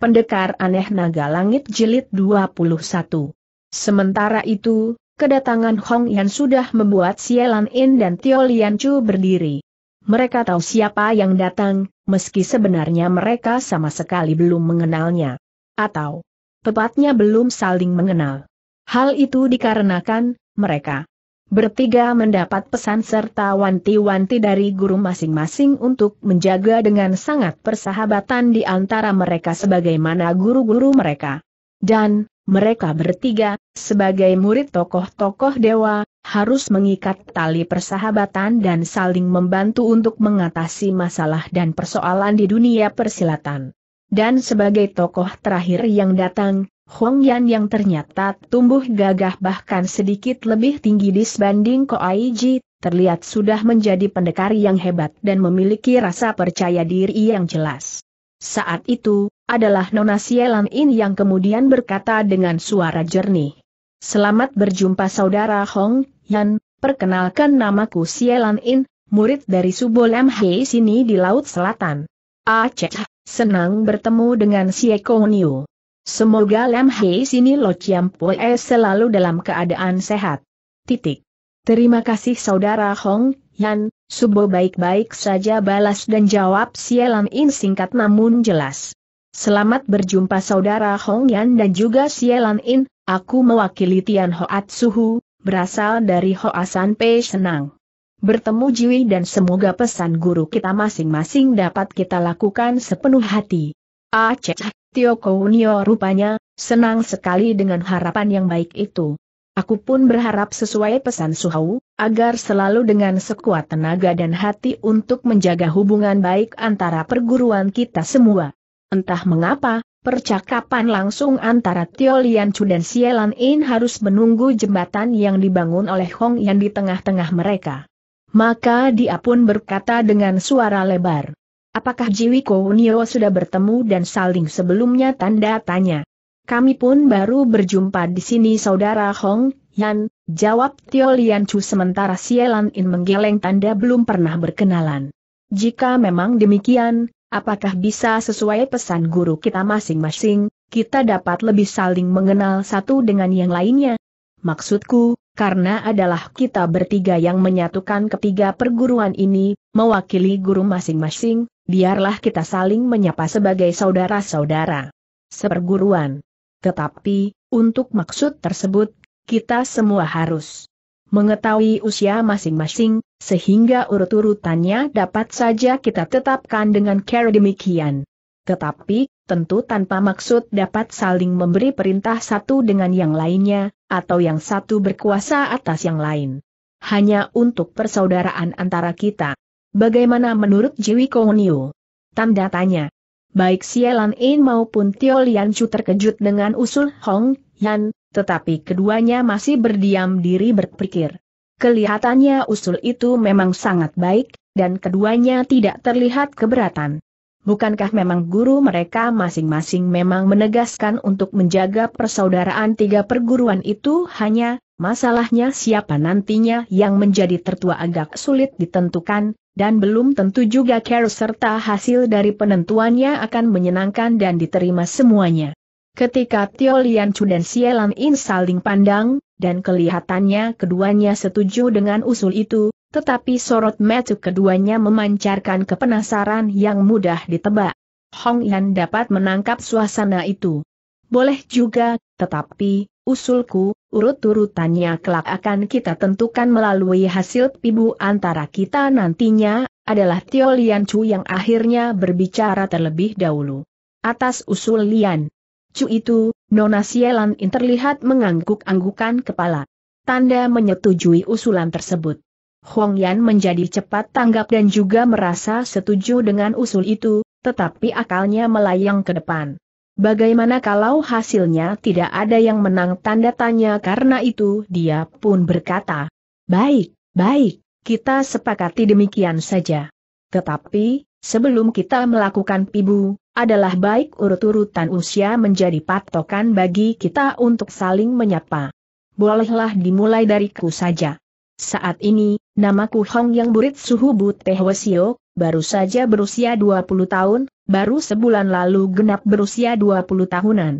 Pendekar Aneh Naga Langit Jilid 21. Sementara itu, kedatangan Hong Yan sudah membuat Sielan In dan Tio Lian Chu berdiri. Mereka tahu siapa yang datang, meski sebenarnya mereka sama sekali belum mengenalnya. Atau, tepatnya belum saling mengenal. Hal itu dikarenakan, mereka Bertiga mendapat pesan serta wanti-wanti dari guru masing-masing untuk menjaga dengan sangat persahabatan di antara mereka sebagaimana guru-guru mereka. Dan, mereka bertiga, sebagai murid tokoh-tokoh dewa, harus mengikat tali persahabatan dan saling membantu untuk mengatasi masalah dan persoalan di dunia persilatan. Dan sebagai tokoh terakhir yang datang, Hong Yan yang ternyata tumbuh gagah bahkan sedikit lebih tinggi disbanding Ko Ji, terlihat sudah menjadi pendekar yang hebat dan memiliki rasa percaya diri yang jelas. Saat itu, adalah Nona Sielan In yang kemudian berkata dengan suara jernih. Selamat berjumpa saudara Hong Yan, perkenalkan namaku Sielan In, murid dari Subolem Hei sini di Laut Selatan. Aceh ah, senang bertemu dengan Sieko Niu. Semoga Lam Hei Sini Lo Chiam Pue e selalu dalam keadaan sehat. Titik. Terima kasih Saudara Hong Yan, Subo baik-baik saja balas dan jawab Sielam In singkat namun jelas. Selamat berjumpa Saudara Hong Yan dan juga Sielam In, aku mewakili Tian Hoat Suhu, berasal dari Hoasan Pei Senang. Bertemu Jiwi dan semoga pesan guru kita masing-masing dapat kita lakukan sepenuh hati. Aceh. Ah, Tio Kounio rupanya, senang sekali dengan harapan yang baik itu. Aku pun berharap sesuai pesan Suhau, agar selalu dengan sekuat tenaga dan hati untuk menjaga hubungan baik antara perguruan kita semua. Entah mengapa, percakapan langsung antara Tio Lian Chu dan Sielan In harus menunggu jembatan yang dibangun oleh Hong Yan di tengah-tengah mereka. Maka dia pun berkata dengan suara lebar. Apakah Jiwi Kounio sudah bertemu dan saling sebelumnya tanda tanya? Kami pun baru berjumpa di sini saudara Hong Yan, jawab Tio Lian Chu sementara Sielan In menggeleng tanda belum pernah berkenalan. Jika memang demikian, apakah bisa sesuai pesan guru kita masing-masing, kita dapat lebih saling mengenal satu dengan yang lainnya? Maksudku, karena adalah kita bertiga yang menyatukan ketiga perguruan ini, mewakili guru masing-masing, biarlah kita saling menyapa sebagai saudara-saudara. Seperguruan. Tetapi, untuk maksud tersebut, kita semua harus mengetahui usia masing-masing, sehingga urut-urutannya dapat saja kita tetapkan dengan cara demikian. Tetapi, tentu tanpa maksud dapat saling memberi perintah satu dengan yang lainnya, atau yang satu berkuasa atas yang lain. Hanya untuk persaudaraan antara kita. Bagaimana menurut Jiwi Kongnio? Tanda tanya. Baik Sielan In maupun Tio Lian Chu terkejut dengan usul Hong Yan, tetapi keduanya masih berdiam diri berpikir. Kelihatannya usul itu memang sangat baik, dan keduanya tidak terlihat keberatan. Bukankah memang guru mereka masing-masing memang menegaskan untuk menjaga persaudaraan tiga perguruan itu hanya, masalahnya siapa nantinya yang menjadi tertua agak sulit ditentukan, dan belum tentu juga care serta hasil dari penentuannya akan menyenangkan dan diterima semuanya. Ketika Tio Lian Chu dan Sielan In saling pandang, dan kelihatannya keduanya setuju dengan usul itu, tetapi sorot mata keduanya memancarkan kepenasaran yang mudah ditebak. Hong Yan dapat menangkap suasana itu. Boleh juga, tetapi, usulku, urut-urutannya kelak akan kita tentukan melalui hasil pibu antara kita nantinya, adalah Tio Lian Chu yang akhirnya berbicara terlebih dahulu. Atas usul Lian Chu itu, Nona Sielan In terlihat mengangguk-anggukan kepala. Tanda menyetujui usulan tersebut. Hong Yan menjadi cepat tanggap dan juga merasa setuju dengan usul itu, tetapi akalnya melayang ke depan. Bagaimana kalau hasilnya tidak ada yang menang tanda tanya karena itu dia pun berkata, Baik, baik, kita sepakati demikian saja. Tetapi, sebelum kita melakukan pibu, adalah baik urut-urutan usia menjadi patokan bagi kita untuk saling menyapa. Bolehlah dimulai dariku saja. Saat ini, namaku Hong Yang Burit Suhu teh Wesio, baru saja berusia 20 tahun, baru sebulan lalu genap berusia 20 tahunan.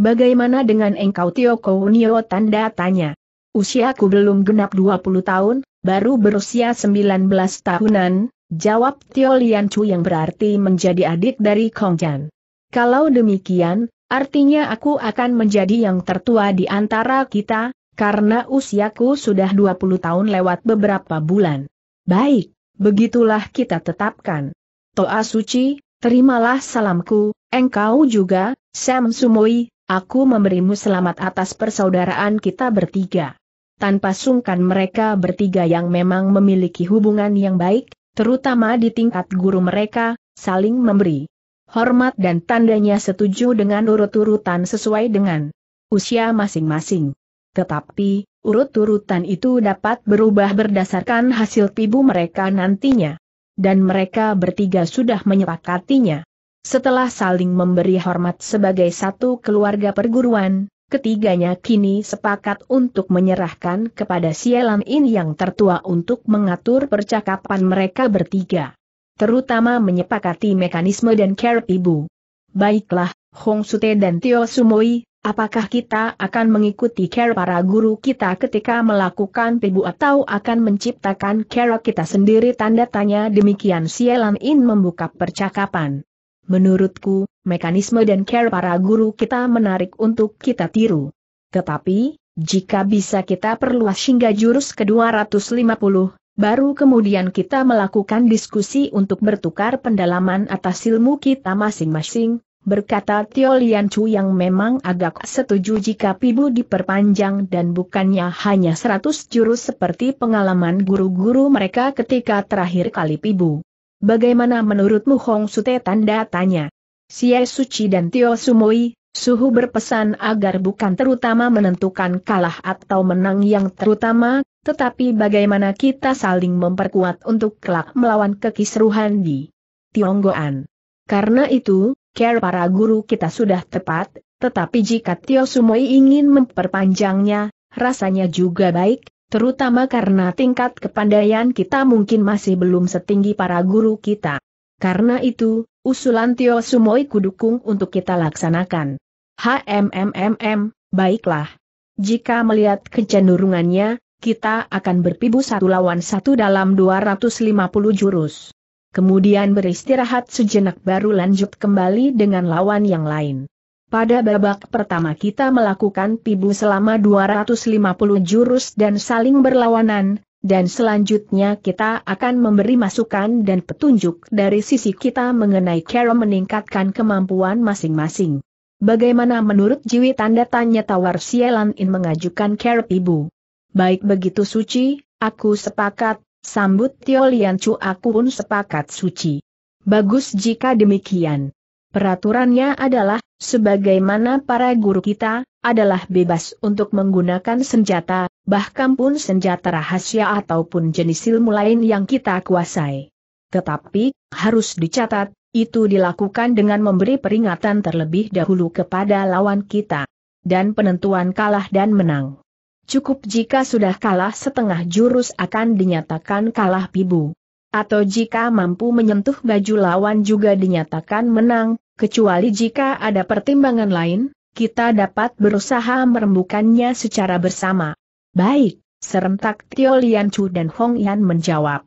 Bagaimana dengan engkau Tio Kounio tanda tanya? Usiaku belum genap 20 tahun, baru berusia 19 tahunan, jawab Tio Lian Chu yang berarti menjadi adik dari Kong Chan. Kalau demikian, artinya aku akan menjadi yang tertua di antara kita, karena usiaku sudah 20 tahun lewat beberapa bulan. Baik, begitulah kita tetapkan. Toa suci, terimalah salamku, engkau juga, Sam Sumoi, aku memberimu selamat atas persaudaraan kita bertiga. Tanpa sungkan mereka bertiga yang memang memiliki hubungan yang baik, terutama di tingkat guru mereka, saling memberi hormat dan tandanya setuju dengan urut-urutan sesuai dengan usia masing-masing. Tetapi, urut-urutan itu dapat berubah berdasarkan hasil pibu mereka nantinya. Dan mereka bertiga sudah menyepakatinya. Setelah saling memberi hormat sebagai satu keluarga perguruan, ketiganya kini sepakat untuk menyerahkan kepada Sialan In yang tertua untuk mengatur percakapan mereka bertiga. Terutama menyepakati mekanisme dan care pibu. Baiklah, Hong Sute dan Tio Sumoi, Apakah kita akan mengikuti cara para guru kita ketika melakukan pebu atau akan menciptakan cara kita sendiri tanda tanya demikian Sielan In membuka percakapan. Menurutku, mekanisme dan cara para guru kita menarik untuk kita tiru. Tetapi, jika bisa kita perluas hingga jurus ke-250, baru kemudian kita melakukan diskusi untuk bertukar pendalaman atas ilmu kita masing-masing, berkata Tio Lian Chu yang memang agak setuju jika pibu diperpanjang dan bukannya hanya 100 jurus seperti pengalaman guru-guru mereka ketika terakhir kali pibu. Bagaimana menurutmu Hong Sute tanda tanya? Xie Suci dan Tio Sumoi, Suhu berpesan agar bukan terutama menentukan kalah atau menang yang terutama, tetapi bagaimana kita saling memperkuat untuk kelak melawan kekisruhan di Tionggoan. Karena itu, care para guru kita sudah tepat, tetapi jika Tio Sumoi ingin memperpanjangnya, rasanya juga baik, terutama karena tingkat kepandaian kita mungkin masih belum setinggi para guru kita. Karena itu, usulan Tio Sumoi kudukung untuk kita laksanakan. HMMMM, baiklah. Jika melihat kecenderungannya, kita akan berpibu satu lawan satu dalam 250 jurus kemudian beristirahat sejenak baru lanjut kembali dengan lawan yang lain. Pada babak pertama kita melakukan pibu selama 250 jurus dan saling berlawanan, dan selanjutnya kita akan memberi masukan dan petunjuk dari sisi kita mengenai cara meningkatkan kemampuan masing-masing. Bagaimana menurut Jiwi tanda tanya tawar Sielan In mengajukan cara pibu? Baik begitu suci, aku sepakat, Sambut Tio Lian Chu aku pun sepakat suci. Bagus jika demikian. Peraturannya adalah, sebagaimana para guru kita, adalah bebas untuk menggunakan senjata, bahkan pun senjata rahasia ataupun jenis ilmu lain yang kita kuasai. Tetapi, harus dicatat, itu dilakukan dengan memberi peringatan terlebih dahulu kepada lawan kita. Dan penentuan kalah dan menang. Cukup jika sudah kalah setengah jurus akan dinyatakan kalah pibu. Atau jika mampu menyentuh baju lawan juga dinyatakan menang, kecuali jika ada pertimbangan lain, kita dapat berusaha merembukannya secara bersama. Baik, serentak Tio Lian Chu dan Hong Yan menjawab.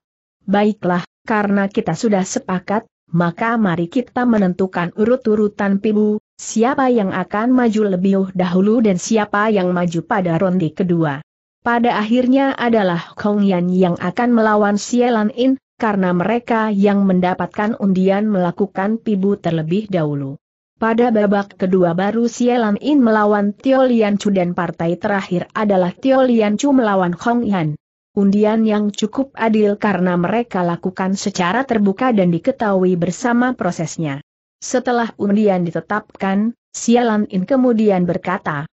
Baiklah, karena kita sudah sepakat, maka mari kita menentukan urut-urutan pibu, Siapa yang akan maju lebih dahulu dan siapa yang maju pada ronde kedua. Pada akhirnya adalah Kong Yan yang akan melawan Sielan In, karena mereka yang mendapatkan undian melakukan pibu terlebih dahulu. Pada babak kedua baru Sielan In melawan Tio Lian Chu dan partai terakhir adalah Tio Lian Chu melawan Kong Yan. Undian yang cukup adil karena mereka lakukan secara terbuka dan diketahui bersama prosesnya. Setelah undian ditetapkan, Sialan In kemudian berkata,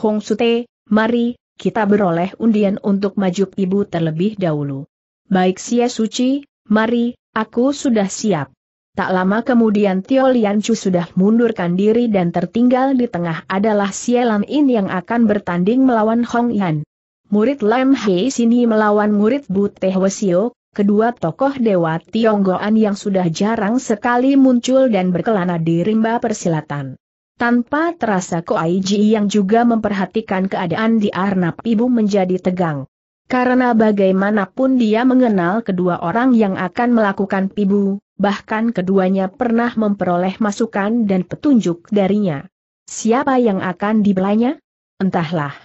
Hong Sute, mari, kita beroleh undian untuk maju ibu terlebih dahulu. Baik Sia Suci, mari, aku sudah siap. Tak lama kemudian Tio Chu sudah mundurkan diri dan tertinggal di tengah adalah Sialan In yang akan bertanding melawan Hong Yan. Murid Lam Hei sini melawan murid Bu Teh Wesio, Kedua tokoh dewa Tionggoan yang sudah jarang sekali muncul dan berkelana di rimba persilatan. Tanpa terasa Koaiji yang juga memperhatikan keadaan di Arnab Ibu menjadi tegang. Karena bagaimanapun dia mengenal kedua orang yang akan melakukan Pibu, bahkan keduanya pernah memperoleh masukan dan petunjuk darinya. Siapa yang akan dibelanya? Entahlah.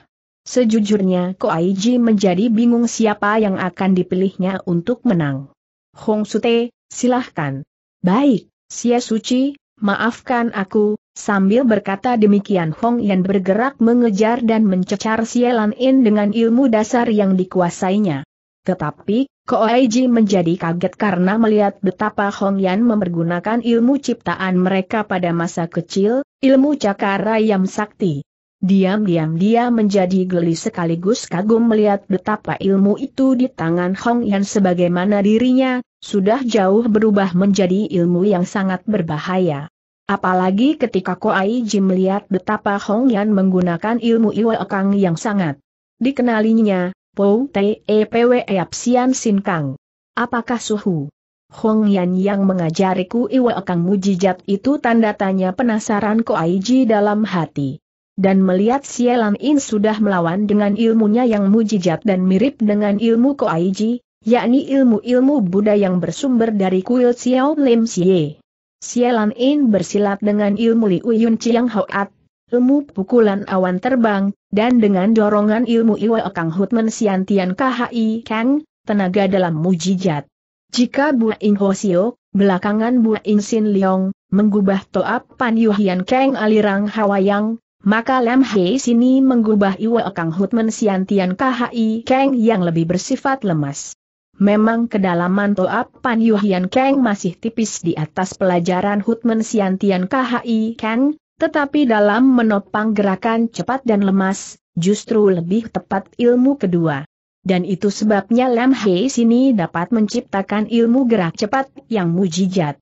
Sejujurnya Ko Koaiji menjadi bingung siapa yang akan dipilihnya untuk menang. Hong Sute, silahkan. Baik, Sia Suci, maafkan aku, sambil berkata demikian Hong Yan bergerak mengejar dan mencecar Lan In dengan ilmu dasar yang dikuasainya. Tetapi, Ko Koaiji menjadi kaget karena melihat betapa Hong Yan mempergunakan ilmu ciptaan mereka pada masa kecil, ilmu cakara yang sakti. Diam-diam dia menjadi geli sekaligus kagum melihat betapa ilmu itu di tangan Hong Yan sebagaimana dirinya, sudah jauh berubah menjadi ilmu yang sangat berbahaya. Apalagi ketika Ko Ai Ji melihat betapa Hong Yan menggunakan ilmu Iwa Kang yang sangat dikenalinya, Po Te E Pwe Sian Sin Kang. Apakah suhu? Hong Yan yang mengajariku Iwa Kang mujijat itu tanda tanya penasaran Ko Ai Ji dalam hati dan melihat Sielam In sudah melawan dengan ilmunya yang mujijat dan mirip dengan ilmu Koaiji, yakni ilmu-ilmu Buddha yang bersumber dari kuil Xiao Lim Xie. Sielam In bersilat dengan ilmu Liu Yun Chiang Hoat, ilmu pukulan awan terbang, dan dengan dorongan ilmu Iwa Kang Hutman Siantian KHI Kang, tenaga dalam mujijat. Jika Buah In Hosio, belakangan Buah In Sin Leong, menggubah Toap Pan Yuhian Kang alirang Hawayang, maka Lam Hei sini mengubah Iwa Kang Hutman Sian KHI Kang yang lebih bersifat lemas. Memang kedalaman toap Pan Yuhian Kang masih tipis di atas pelajaran Hutman Siantian KHI Kang, tetapi dalam menopang gerakan cepat dan lemas, justru lebih tepat ilmu kedua. Dan itu sebabnya Lam Hei sini dapat menciptakan ilmu gerak cepat yang mujijat.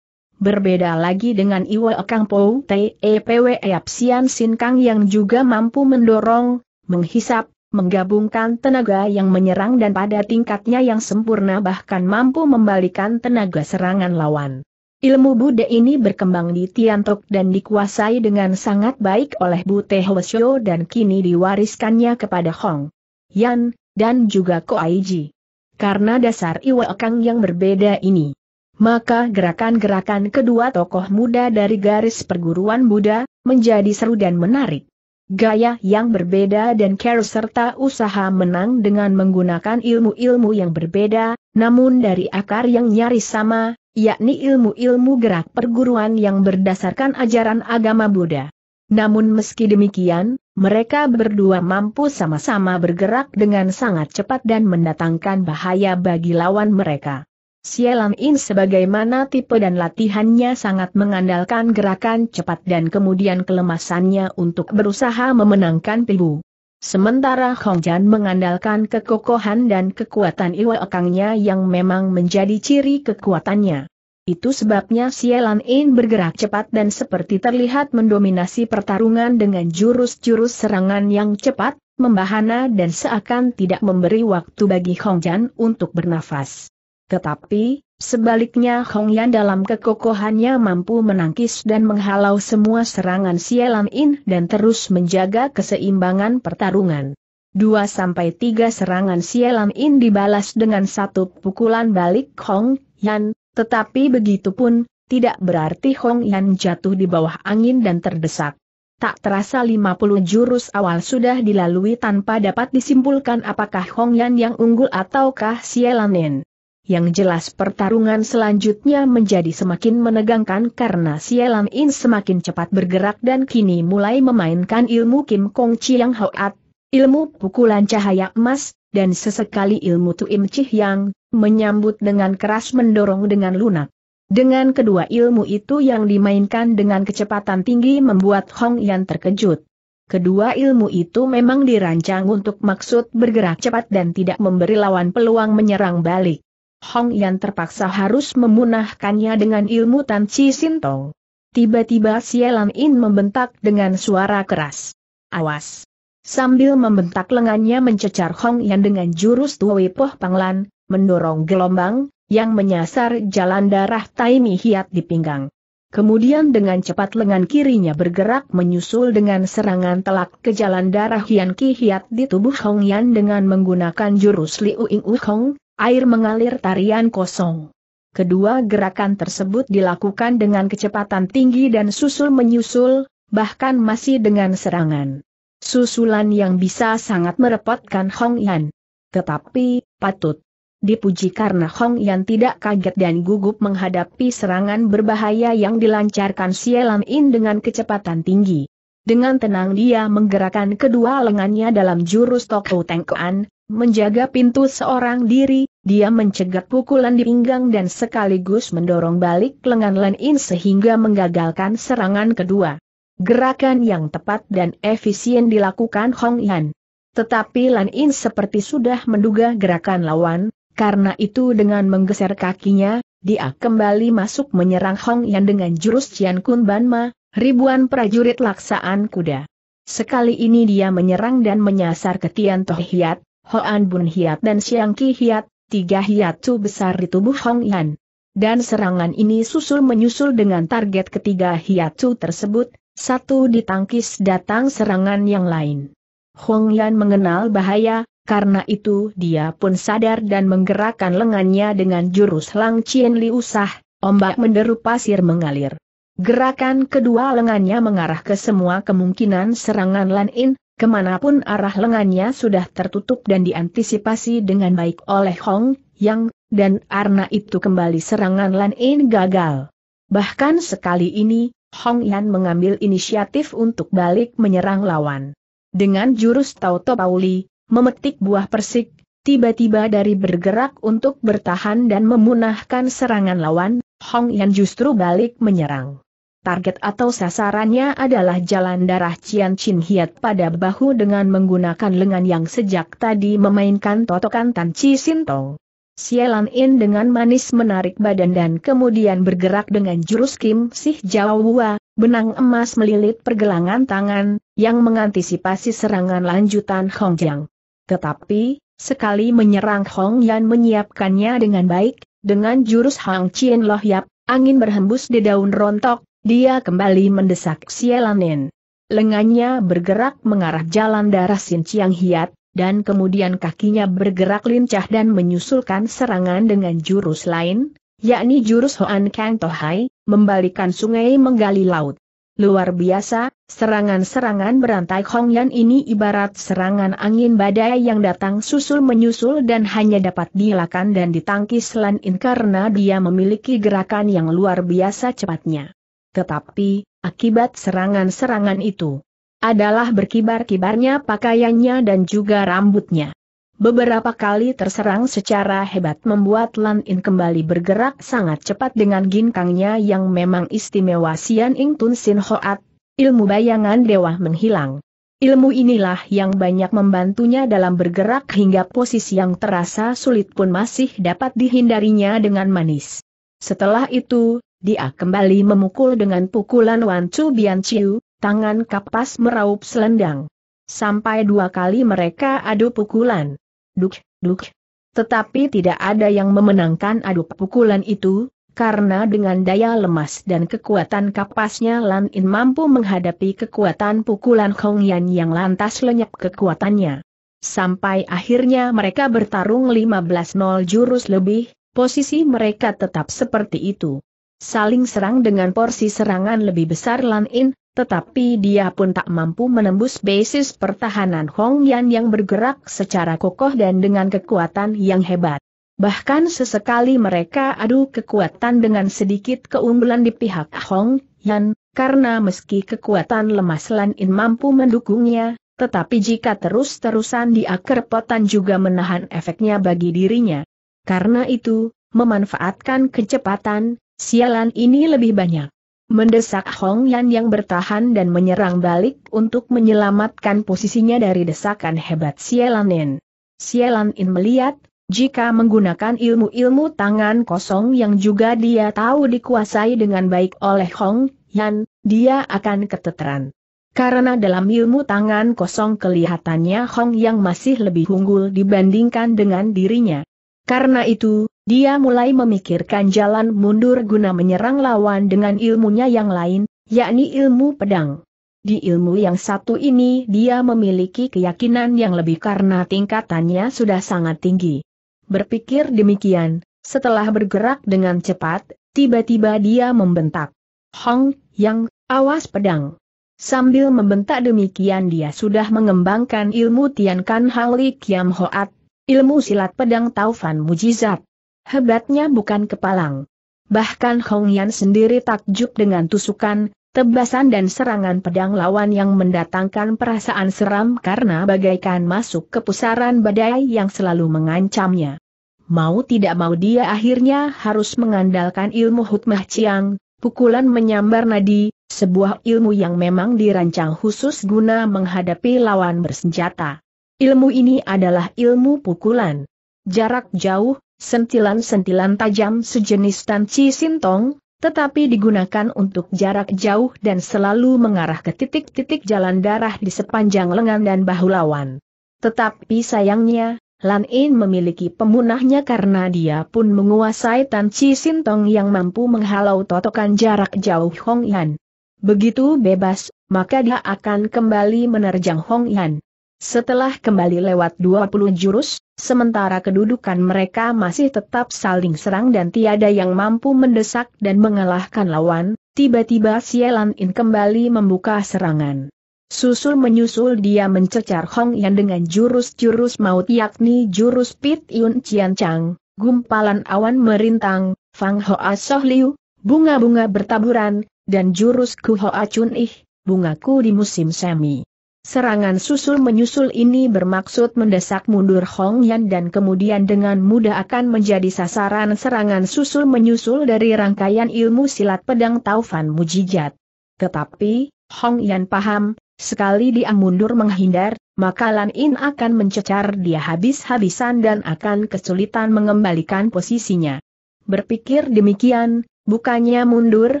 Berbeda lagi dengan Iwa Kang Pou TEPW Sian Sin Kang yang juga mampu mendorong, menghisap, menggabungkan tenaga yang menyerang dan pada tingkatnya yang sempurna bahkan mampu membalikan tenaga serangan lawan. Ilmu Buddha ini berkembang di Tiantok dan dikuasai dengan sangat baik oleh Bu Hwasyo dan kini diwariskannya kepada Hong Yan, dan juga Ko Aiji. Karena dasar Iwa Kang yang berbeda ini maka gerakan-gerakan kedua tokoh muda dari garis perguruan Buddha, menjadi seru dan menarik. Gaya yang berbeda dan care serta usaha menang dengan menggunakan ilmu-ilmu yang berbeda, namun dari akar yang nyaris sama, yakni ilmu-ilmu gerak perguruan yang berdasarkan ajaran agama Buddha. Namun meski demikian, mereka berdua mampu sama-sama bergerak dengan sangat cepat dan mendatangkan bahaya bagi lawan mereka. Sialan In sebagaimana tipe dan latihannya sangat mengandalkan gerakan cepat dan kemudian kelemasannya untuk berusaha memenangkan pilu. Sementara Hong Jan mengandalkan kekokohan dan kekuatan Iwa Ekangnya yang memang menjadi ciri kekuatannya. Itu sebabnya Sialan In bergerak cepat dan seperti terlihat mendominasi pertarungan dengan jurus-jurus serangan yang cepat, membahana dan seakan tidak memberi waktu bagi Hong Jan untuk bernafas. Tetapi, sebaliknya Hong Yan dalam kekokohannya mampu menangkis dan menghalau semua serangan Sialan In dan terus menjaga keseimbangan pertarungan. Dua sampai tiga serangan Sialan In dibalas dengan satu pukulan balik Hong Yan, tetapi begitu pun tidak berarti Hong Yan jatuh di bawah angin dan terdesak. Tak terasa 50 jurus awal sudah dilalui tanpa dapat disimpulkan apakah Hong Yan yang unggul ataukah Sielanin yang jelas pertarungan selanjutnya menjadi semakin menegangkan karena Sialan In semakin cepat bergerak dan kini mulai memainkan ilmu Kim Kong Chiang Hoat, ilmu pukulan cahaya emas, dan sesekali ilmu Tuim Chiang, Yang, menyambut dengan keras mendorong dengan lunak. Dengan kedua ilmu itu yang dimainkan dengan kecepatan tinggi membuat Hong Yan terkejut. Kedua ilmu itu memang dirancang untuk maksud bergerak cepat dan tidak memberi lawan peluang menyerang balik. Hong Yan terpaksa harus memunahkannya dengan ilmu Tan Chi Sinto. Tiba-tiba Sialan In membentak dengan suara keras. Awas! Sambil membentak lengannya mencecar Hong Yan dengan jurus Tuwi Poh Panglan, mendorong gelombang, yang menyasar jalan darah Taimi Hiat di pinggang. Kemudian dengan cepat lengan kirinya bergerak menyusul dengan serangan telak ke jalan darah Hian Ki Hiat di tubuh Hong Yan dengan menggunakan jurus Liu Ing U Hong, Air mengalir tarian kosong. Kedua gerakan tersebut dilakukan dengan kecepatan tinggi dan susul menyusul, bahkan masih dengan serangan. Susulan yang bisa sangat merepotkan Hong Yan. Tetapi, patut dipuji karena Hong Yan tidak kaget dan gugup menghadapi serangan berbahaya yang dilancarkan Sielam In dengan kecepatan tinggi. Dengan tenang dia menggerakkan kedua lengannya dalam jurus Toko Tengkoan, Menjaga pintu seorang diri, dia mencegat pukulan di pinggang dan sekaligus mendorong balik lengan Lan In sehingga menggagalkan serangan kedua. Gerakan yang tepat dan efisien dilakukan Hong Yan. Tetapi Lan In seperti sudah menduga gerakan lawan, karena itu dengan menggeser kakinya, dia kembali masuk menyerang Hong Yan dengan jurus Cian Kun Ban Ma, ribuan prajurit laksaan kuda. Sekali ini dia menyerang dan menyasar ke Tian Toh Hiat, Hoan Bun Hiat dan Siang Ki Hiat, tiga hiat Tu besar di tubuh Hong Yan. Dan serangan ini susul menyusul dengan target ketiga hiat Tu tersebut, satu ditangkis datang serangan yang lain. Hong Yan mengenal bahaya, karena itu dia pun sadar dan menggerakkan lengannya dengan jurus Lang Chien Li Usah, ombak menderu pasir mengalir. Gerakan kedua lengannya mengarah ke semua kemungkinan serangan Lan In, Kemanapun arah lengannya sudah tertutup dan diantisipasi dengan baik oleh Hong Yang, dan Arna itu kembali serangan Lan In gagal. Bahkan sekali ini, Hong Yan mengambil inisiatif untuk balik menyerang lawan. Dengan jurus Tauto Pauli, memetik buah persik, tiba-tiba dari bergerak untuk bertahan dan memunahkan serangan lawan, Hong Yan justru balik menyerang target atau sasarannya adalah jalan darah Cian Chin Hiat pada bahu dengan menggunakan lengan yang sejak tadi memainkan totokan Tan Chi Sinto. Sialan In dengan manis menarik badan dan kemudian bergerak dengan jurus Kim Sih Jawa, benang emas melilit pergelangan tangan, yang mengantisipasi serangan lanjutan Hong Jiang. Tetapi, sekali menyerang Hong Yan menyiapkannya dengan baik, dengan jurus Hong Chin Loh Yap, angin berhembus di daun rontok, dia kembali mendesak Sielanin. Lengannya bergerak mengarah jalan darah Sin Chiang Hiat, dan kemudian kakinya bergerak lincah dan menyusulkan serangan dengan jurus lain, yakni jurus Hoan Kang Tohai, membalikan sungai menggali laut. Luar biasa, serangan-serangan berantai Hongyan ini ibarat serangan angin badai yang datang susul-menyusul dan hanya dapat dilakan dan ditangkis Lan In karena dia memiliki gerakan yang luar biasa cepatnya tetapi, akibat serangan-serangan itu, adalah berkibar-kibarnya pakaiannya dan juga rambutnya. Beberapa kali terserang secara hebat membuat Lan In kembali bergerak sangat cepat dengan ginkangnya yang memang istimewa Sian Ing Tun Sin Hoat, ilmu bayangan dewa menghilang. Ilmu inilah yang banyak membantunya dalam bergerak hingga posisi yang terasa sulit pun masih dapat dihindarinya dengan manis. Setelah itu, dia kembali memukul dengan pukulan Wan Chu Bian Chiu, tangan kapas meraup selendang. Sampai dua kali mereka adu pukulan. Duk, duk. Tetapi tidak ada yang memenangkan adu pukulan itu, karena dengan daya lemas dan kekuatan kapasnya Lan In mampu menghadapi kekuatan pukulan Hong Yan yang lantas lenyap kekuatannya. Sampai akhirnya mereka bertarung 15-0 jurus lebih, posisi mereka tetap seperti itu saling serang dengan porsi serangan lebih besar Lan In, tetapi dia pun tak mampu menembus basis pertahanan Hong Yan yang bergerak secara kokoh dan dengan kekuatan yang hebat. Bahkan sesekali mereka adu kekuatan dengan sedikit keunggulan di pihak Hong Yan, karena meski kekuatan lemas Lan In mampu mendukungnya, tetapi jika terus-terusan di potan juga menahan efeknya bagi dirinya. Karena itu, memanfaatkan kecepatan, Sialan ini lebih banyak. Mendesak Hong Yan yang bertahan dan menyerang balik untuk menyelamatkan posisinya dari desakan hebat Sielanin. Sielanin melihat, jika menggunakan ilmu-ilmu tangan kosong yang juga dia tahu dikuasai dengan baik oleh Hong Yan, dia akan keteteran. Karena dalam ilmu tangan kosong kelihatannya Hong Yang masih lebih unggul dibandingkan dengan dirinya. Karena itu, dia mulai memikirkan jalan mundur guna menyerang lawan dengan ilmunya yang lain, yakni ilmu pedang. Di ilmu yang satu ini dia memiliki keyakinan yang lebih karena tingkatannya sudah sangat tinggi. Berpikir demikian, setelah bergerak dengan cepat, tiba-tiba dia membentak. Hong, yang, awas pedang. Sambil membentak demikian dia sudah mengembangkan ilmu Tian Kan Hali Kiam Hoat, ilmu silat pedang Taufan Mujizat hebatnya bukan kepalang. Bahkan Hong Yan sendiri takjub dengan tusukan, tebasan dan serangan pedang lawan yang mendatangkan perasaan seram karena bagaikan masuk ke pusaran badai yang selalu mengancamnya. Mau tidak mau dia akhirnya harus mengandalkan ilmu hutmah ciang, pukulan menyambar nadi, sebuah ilmu yang memang dirancang khusus guna menghadapi lawan bersenjata. Ilmu ini adalah ilmu pukulan. Jarak jauh, Sentilan-sentilan tajam sejenis Chi sintong, tetapi digunakan untuk jarak jauh dan selalu mengarah ke titik-titik jalan darah di sepanjang lengan dan bahu lawan. Tetapi sayangnya, Lan In memiliki pemunahnya karena dia pun menguasai Tan Chi Sintong yang mampu menghalau totokan jarak jauh Hong Yan. Begitu bebas, maka dia akan kembali menerjang Hong Yan. Setelah kembali lewat 20 jurus, sementara kedudukan mereka masih tetap saling serang dan tiada yang mampu mendesak dan mengalahkan lawan, tiba-tiba Sielan In kembali membuka serangan. Susul menyusul dia mencecar Hong Yan dengan jurus-jurus maut yakni jurus Pit Yun Cian Chang, gumpalan awan merintang, Fang Hoa Soh Liu, bunga-bunga bertaburan, dan jurus Ku Hoa Chun Ih, bungaku di musim semi. Serangan susul-menyusul ini bermaksud mendesak mundur Hong Yan dan kemudian dengan mudah akan menjadi sasaran serangan susul-menyusul dari rangkaian ilmu silat pedang Taufan Mujijat. Tetapi, Hong Yan paham, sekali dia mundur menghindar, maka Lan In akan mencecar dia habis-habisan dan akan kesulitan mengembalikan posisinya. Berpikir demikian, bukannya mundur,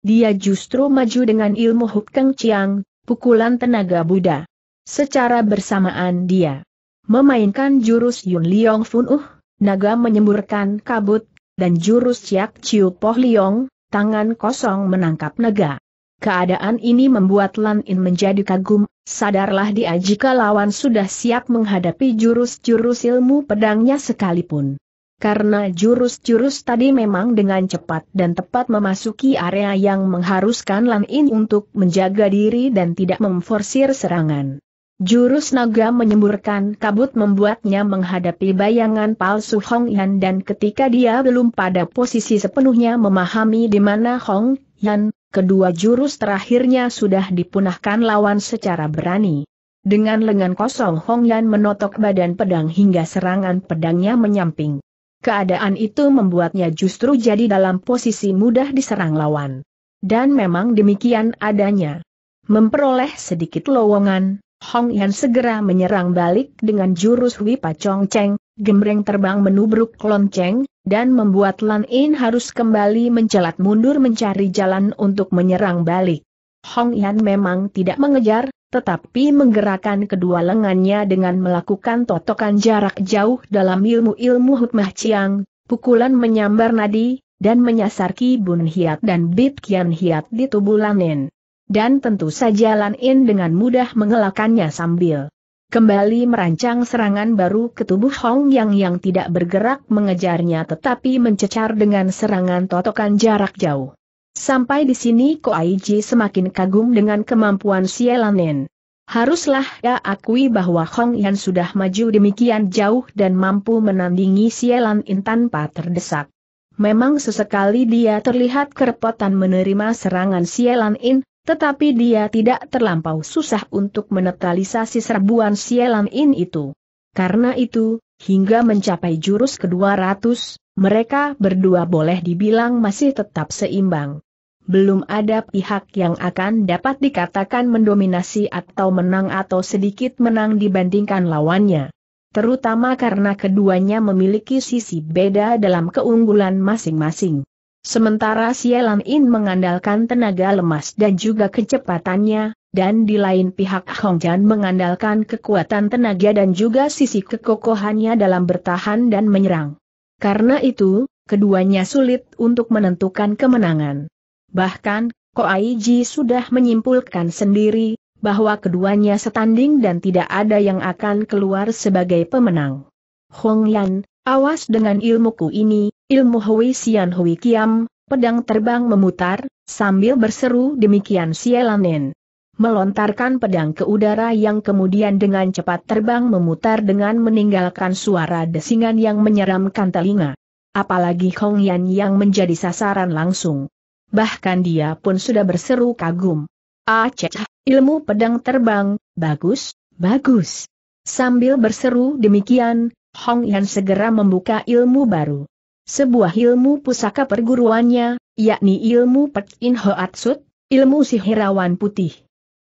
dia justru maju dengan ilmu Huk Keng Chiang, pukulan tenaga Buddha. Secara bersamaan dia memainkan jurus Yun Liong Fun Uh, naga menyemburkan kabut, dan jurus Chiak Chiu Poh Liong, tangan kosong menangkap naga. Keadaan ini membuat Lan In menjadi kagum, sadarlah dia jika lawan sudah siap menghadapi jurus-jurus ilmu pedangnya sekalipun. Karena jurus-jurus tadi memang dengan cepat dan tepat memasuki area yang mengharuskan Lan In untuk menjaga diri dan tidak memforsir serangan. Jurus naga menyemburkan kabut membuatnya menghadapi bayangan palsu Hong Yan dan ketika dia belum pada posisi sepenuhnya memahami di mana Hong Yan, kedua jurus terakhirnya sudah dipunahkan lawan secara berani. Dengan lengan kosong Hong Yan menotok badan pedang hingga serangan pedangnya menyamping. Keadaan itu membuatnya justru jadi dalam posisi mudah diserang lawan. Dan memang demikian adanya. Memperoleh sedikit lowongan, Hong Yan segera menyerang balik dengan jurus Hui Chong Cheng, gembreng terbang menubruk lonceng, dan membuat Lan In harus kembali mencelat mundur mencari jalan untuk menyerang balik. Hong Yan memang tidak mengejar, tetapi menggerakkan kedua lengannya dengan melakukan totokan jarak jauh dalam ilmu-ilmu Hutmah Chiang, pukulan menyambar nadi, dan menyasar Ki Bun Hiat dan Bit Kian Hiat di tubuh Lan In dan tentu saja Lan In dengan mudah mengelakannya sambil kembali merancang serangan baru ke tubuh Hong Yang yang tidak bergerak mengejarnya tetapi mencecar dengan serangan totokan jarak jauh. Sampai di sini Ko Aiji semakin kagum dengan kemampuan In. Haruslah ia akui bahwa Hong Yan sudah maju demikian jauh dan mampu menandingi Lan In tanpa terdesak. Memang sesekali dia terlihat kerepotan menerima serangan Sielan In, tetapi dia tidak terlampau susah untuk menetralisasi serbuan sialan In itu. Karena itu, hingga mencapai jurus ke-200, mereka berdua boleh dibilang masih tetap seimbang. Belum ada pihak yang akan dapat dikatakan mendominasi atau menang atau sedikit menang dibandingkan lawannya terutama karena keduanya memiliki sisi beda dalam keunggulan masing-masing. Sementara Sialan In mengandalkan tenaga lemas dan juga kecepatannya, dan di lain pihak Hong Jan mengandalkan kekuatan tenaga dan juga sisi kekokohannya dalam bertahan dan menyerang. Karena itu, keduanya sulit untuk menentukan kemenangan. Bahkan, Koaiji sudah menyimpulkan sendiri, bahwa keduanya setanding dan tidak ada yang akan keluar sebagai pemenang. Hong Yan, awas dengan ilmuku ini, Ilmu Hui Sian Hui Kiam, pedang terbang memutar, sambil berseru demikian Sielanen. Melontarkan pedang ke udara yang kemudian dengan cepat terbang memutar dengan meninggalkan suara desingan yang menyeramkan telinga. Apalagi Hong Yan yang menjadi sasaran langsung. Bahkan dia pun sudah berseru kagum. Aceh, ilmu pedang terbang, bagus, bagus. Sambil berseru demikian, Hong Yan segera membuka ilmu baru sebuah ilmu pusaka perguruannya, yakni ilmu Pek In Hoatsut, ilmu sihirawan putih.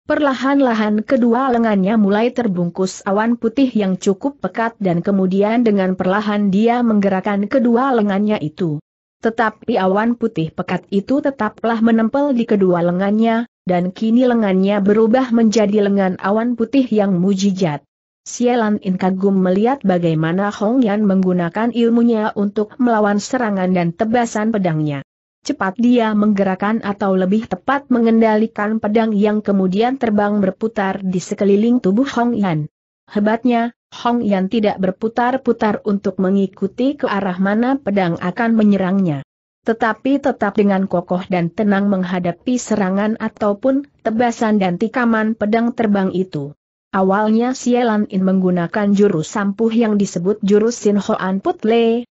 Perlahan-lahan kedua lengannya mulai terbungkus awan putih yang cukup pekat dan kemudian dengan perlahan dia menggerakkan kedua lengannya itu. Tetapi awan putih pekat itu tetaplah menempel di kedua lengannya, dan kini lengannya berubah menjadi lengan awan putih yang mujijat. Sielan In kagum melihat bagaimana Hong Yan menggunakan ilmunya untuk melawan serangan dan tebasan pedangnya. Cepat dia menggerakkan atau lebih tepat mengendalikan pedang yang kemudian terbang berputar di sekeliling tubuh Hong Yan. Hebatnya, Hong Yan tidak berputar-putar untuk mengikuti ke arah mana pedang akan menyerangnya. Tetapi tetap dengan kokoh dan tenang menghadapi serangan ataupun tebasan dan tikaman pedang terbang itu. Awalnya Sielan In menggunakan jurus sampuh yang disebut jurus Sin Hoan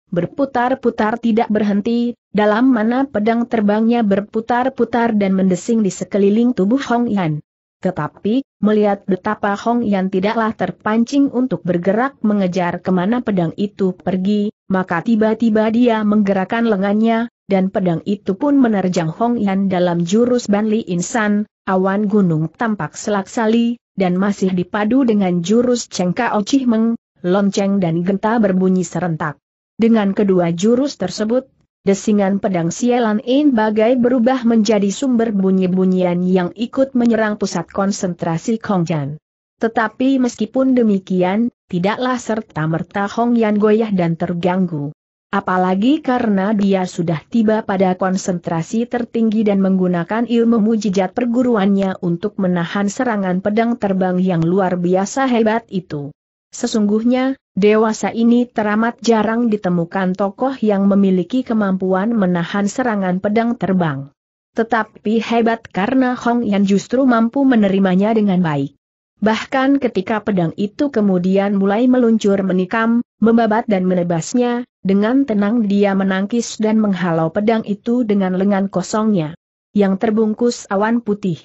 berputar-putar tidak berhenti, dalam mana pedang terbangnya berputar-putar dan mendesing di sekeliling tubuh Hong Yan. Tetapi, melihat betapa Hong Yan tidaklah terpancing untuk bergerak mengejar kemana pedang itu pergi, maka tiba-tiba dia menggerakkan lengannya, dan pedang itu pun menerjang Hong Yan dalam jurus Banli Insan, awan gunung tampak selak sali dan masih dipadu dengan jurus cengka ocih meng, lonceng dan genta berbunyi serentak. Dengan kedua jurus tersebut, desingan pedang Sialan in bagai berubah menjadi sumber bunyi-bunyian yang ikut menyerang pusat konsentrasi Kongjan. Tetapi meskipun demikian, tidaklah serta-merta Hong Yan goyah dan terganggu. Apalagi karena dia sudah tiba pada konsentrasi tertinggi dan menggunakan ilmu mujizat perguruannya untuk menahan serangan pedang terbang yang luar biasa hebat itu. Sesungguhnya, dewasa ini teramat jarang ditemukan tokoh yang memiliki kemampuan menahan serangan pedang terbang. Tetapi hebat karena Hong Yan justru mampu menerimanya dengan baik. Bahkan ketika pedang itu kemudian mulai meluncur menikam, membabat dan menebasnya, dengan tenang dia menangkis dan menghalau pedang itu dengan lengan kosongnya. Yang terbungkus awan putih.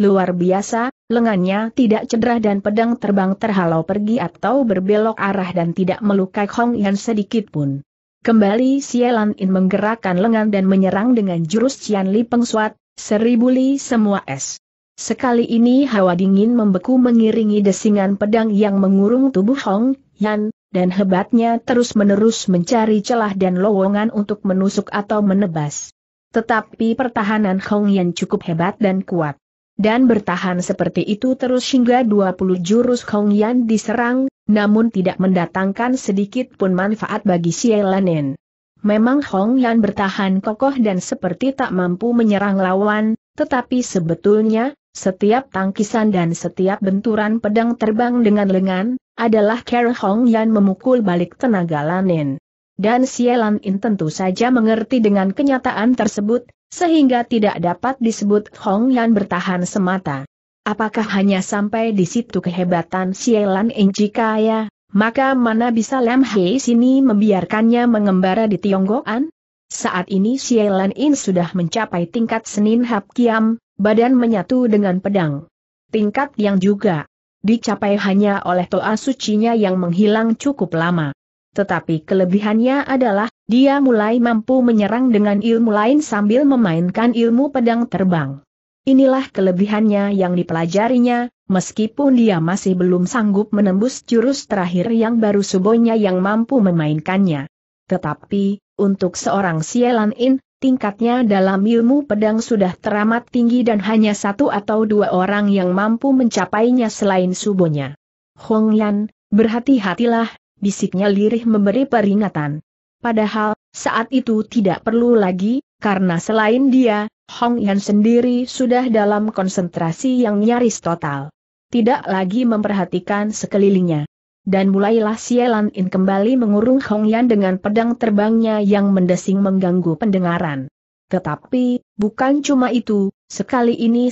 Luar biasa, lengannya tidak cedera dan pedang terbang terhalau pergi atau berbelok arah dan tidak melukai Hong Yan sedikit pun. Kembali Sielan In menggerakkan lengan dan menyerang dengan jurus Cian Li Pengsuat, seribu li semua es. Sekali ini hawa dingin membeku mengiringi desingan pedang yang mengurung tubuh Hong Yan, dan hebatnya terus-menerus mencari celah dan lowongan untuk menusuk atau menebas. Tetapi pertahanan Hong Yan cukup hebat dan kuat. Dan bertahan seperti itu terus hingga 20 jurus Hong Yan diserang, namun tidak mendatangkan sedikit pun manfaat bagi Sielanen. Memang Hong Yan bertahan kokoh dan seperti tak mampu menyerang lawan, tetapi sebetulnya, setiap tangkisan dan setiap benturan pedang terbang dengan lengan, adalah Carol Hong Yan memukul balik tenaga Lanin. Dan Sielan In tentu saja mengerti dengan kenyataan tersebut, sehingga tidak dapat disebut Hong Yan bertahan semata. Apakah hanya sampai di situ kehebatan Sielan In jika ya, maka mana bisa Lam Hei sini membiarkannya mengembara di Tionggoan? Saat ini Sielan In sudah mencapai tingkat Senin Hap Kiam, badan menyatu dengan pedang. Tingkat yang juga dicapai hanya oleh toa sucinya yang menghilang cukup lama. Tetapi kelebihannya adalah, dia mulai mampu menyerang dengan ilmu lain sambil memainkan ilmu pedang terbang. Inilah kelebihannya yang dipelajarinya, meskipun dia masih belum sanggup menembus jurus terakhir yang baru subonya yang mampu memainkannya. Tetapi, untuk seorang Sielan In, Tingkatnya dalam ilmu pedang sudah teramat tinggi dan hanya satu atau dua orang yang mampu mencapainya selain subonya. Hong Yan, berhati-hatilah, bisiknya lirih memberi peringatan. Padahal, saat itu tidak perlu lagi, karena selain dia, Hong Yan sendiri sudah dalam konsentrasi yang nyaris total. Tidak lagi memperhatikan sekelilingnya dan mulailah In kembali mengurung Hong Yan dengan pedang terbangnya yang mendesing mengganggu pendengaran. Tetapi, bukan cuma itu, sekali ini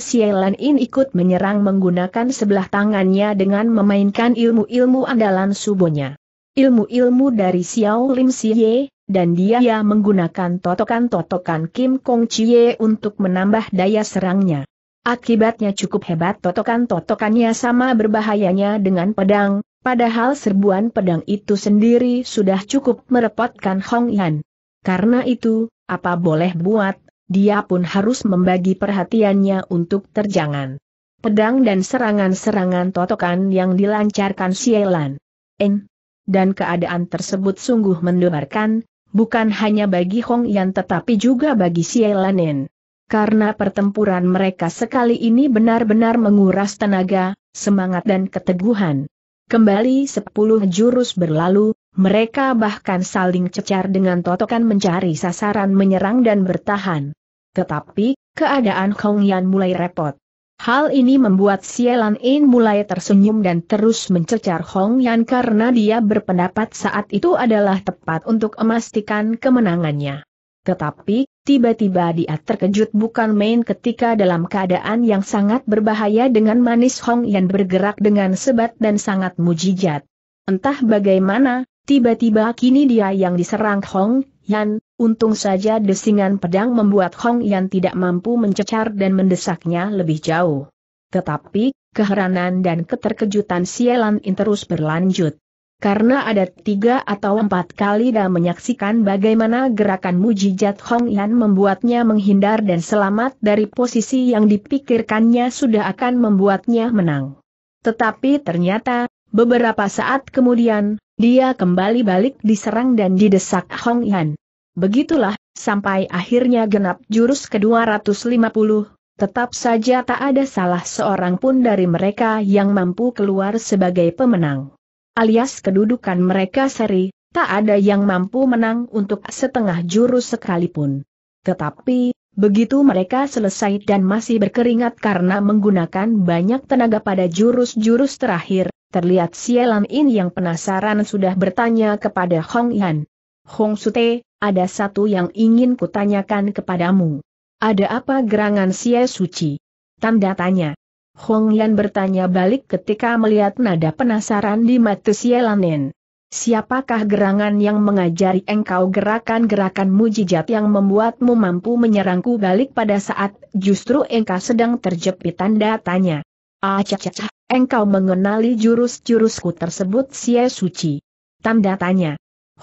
In ikut menyerang menggunakan sebelah tangannya dengan memainkan ilmu-ilmu andalan subonya. Ilmu-ilmu dari Xiao Lim Siye, dan dia menggunakan totokan-totokan Kim Kong Chie untuk menambah daya serangnya. Akibatnya cukup hebat totokan-totokannya sama berbahayanya dengan pedang, Padahal serbuan pedang itu sendiri sudah cukup merepotkan Hong Yan. Karena itu, apa boleh buat, dia pun harus membagi perhatiannya untuk terjangan. Pedang dan serangan-serangan totokan yang dilancarkan Sielan. En. Dan keadaan tersebut sungguh mendebarkan, bukan hanya bagi Hong Yan tetapi juga bagi Sielanen. Karena pertempuran mereka sekali ini benar-benar menguras tenaga, semangat dan keteguhan. Kembali sepuluh jurus berlalu, mereka bahkan saling cecar dengan totokan mencari sasaran menyerang dan bertahan. Tetapi, keadaan Kong Yan mulai repot. Hal ini membuat Sielan In mulai tersenyum dan terus mencecar Hong Yan karena dia berpendapat saat itu adalah tepat untuk memastikan kemenangannya. Tetapi, Tiba-tiba dia terkejut bukan main ketika dalam keadaan yang sangat berbahaya dengan manis Hong Yan bergerak dengan sebat dan sangat mujijat. Entah bagaimana, tiba-tiba kini dia yang diserang Hong Yan, untung saja desingan pedang membuat Hong Yan tidak mampu mencecar dan mendesaknya lebih jauh. Tetapi, keheranan dan keterkejutan Sialan In terus berlanjut. Karena ada tiga atau empat kali dalam menyaksikan bagaimana gerakan mujijat Hong Yan membuatnya menghindar dan selamat dari posisi yang dipikirkannya sudah akan membuatnya menang. Tetapi ternyata, beberapa saat kemudian, dia kembali balik diserang dan didesak Hong Yan. Begitulah, sampai akhirnya genap jurus ke-250, tetap saja tak ada salah seorang pun dari mereka yang mampu keluar sebagai pemenang alias kedudukan mereka seri, tak ada yang mampu menang untuk setengah jurus sekalipun. Tetapi, begitu mereka selesai dan masih berkeringat karena menggunakan banyak tenaga pada jurus-jurus terakhir, terlihat Sielam In yang penasaran sudah bertanya kepada Hong Yan. Hong Sute, ada satu yang ingin kutanyakan kepadamu. Ada apa gerangan Sia Suci? Tanda tanya. Hong Yan bertanya balik ketika melihat nada penasaran di mata Sielanin. Siapakah gerangan yang mengajari engkau gerakan-gerakan mujijat yang membuatmu mampu menyerangku balik pada saat justru engkau sedang terjepit tanda tanya? Acacacah, ah, engkau mengenali jurus-jurusku tersebut Sia Suci. Tanda tanya.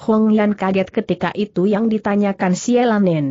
Hong Yan kaget ketika itu yang ditanyakan Sielanin. Lanen.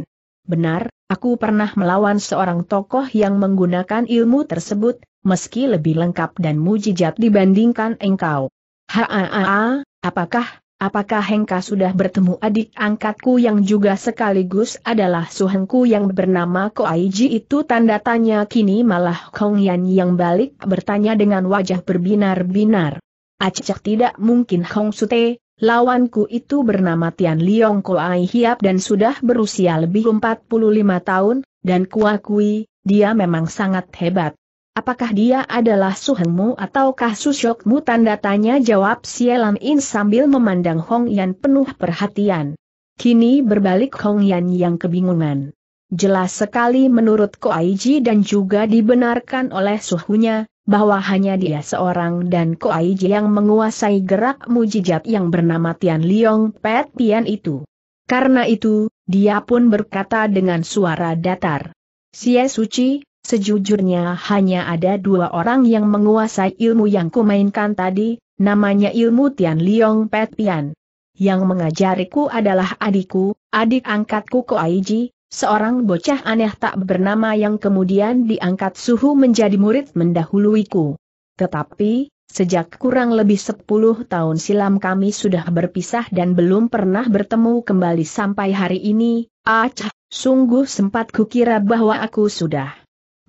Benar, aku pernah melawan seorang tokoh yang menggunakan ilmu tersebut, meski lebih lengkap dan mujijat dibandingkan engkau. Haa, apakah, apakah engkau sudah bertemu adik angkatku yang juga sekaligus adalah suhengku yang bernama Koaiji itu tanda tanya kini malah Kong Yan yang balik bertanya dengan wajah berbinar-binar. Acak tidak mungkin Hong Sute, lawanku itu bernama Tian Liong Koai Hiap dan sudah berusia lebih 45 tahun, dan kuakui, dia memang sangat hebat. Apakah dia adalah suhenmu ataukah susyokmu tanda tanya jawab Sielam In sambil memandang Hong Yan penuh perhatian. Kini berbalik Hong Yan yang kebingungan. Jelas sekali menurut Ko Ji dan juga dibenarkan oleh suhunya, bahwa hanya dia seorang dan Ko Ji yang menguasai gerak mujijat yang bernama Tian Liong Pet Pian itu. Karena itu, dia pun berkata dengan suara datar. Sia Suci, Sejujurnya hanya ada dua orang yang menguasai ilmu yang kumainkan tadi, namanya ilmu Tian Liong Pet Pian. Yang mengajariku adalah adikku, adik angkatku Ko Aiji, seorang bocah aneh tak bernama yang kemudian diangkat suhu menjadi murid mendahuluiku. Tetapi, sejak kurang lebih 10 tahun silam kami sudah berpisah dan belum pernah bertemu kembali sampai hari ini, acah, ah sungguh sempat kukira bahwa aku sudah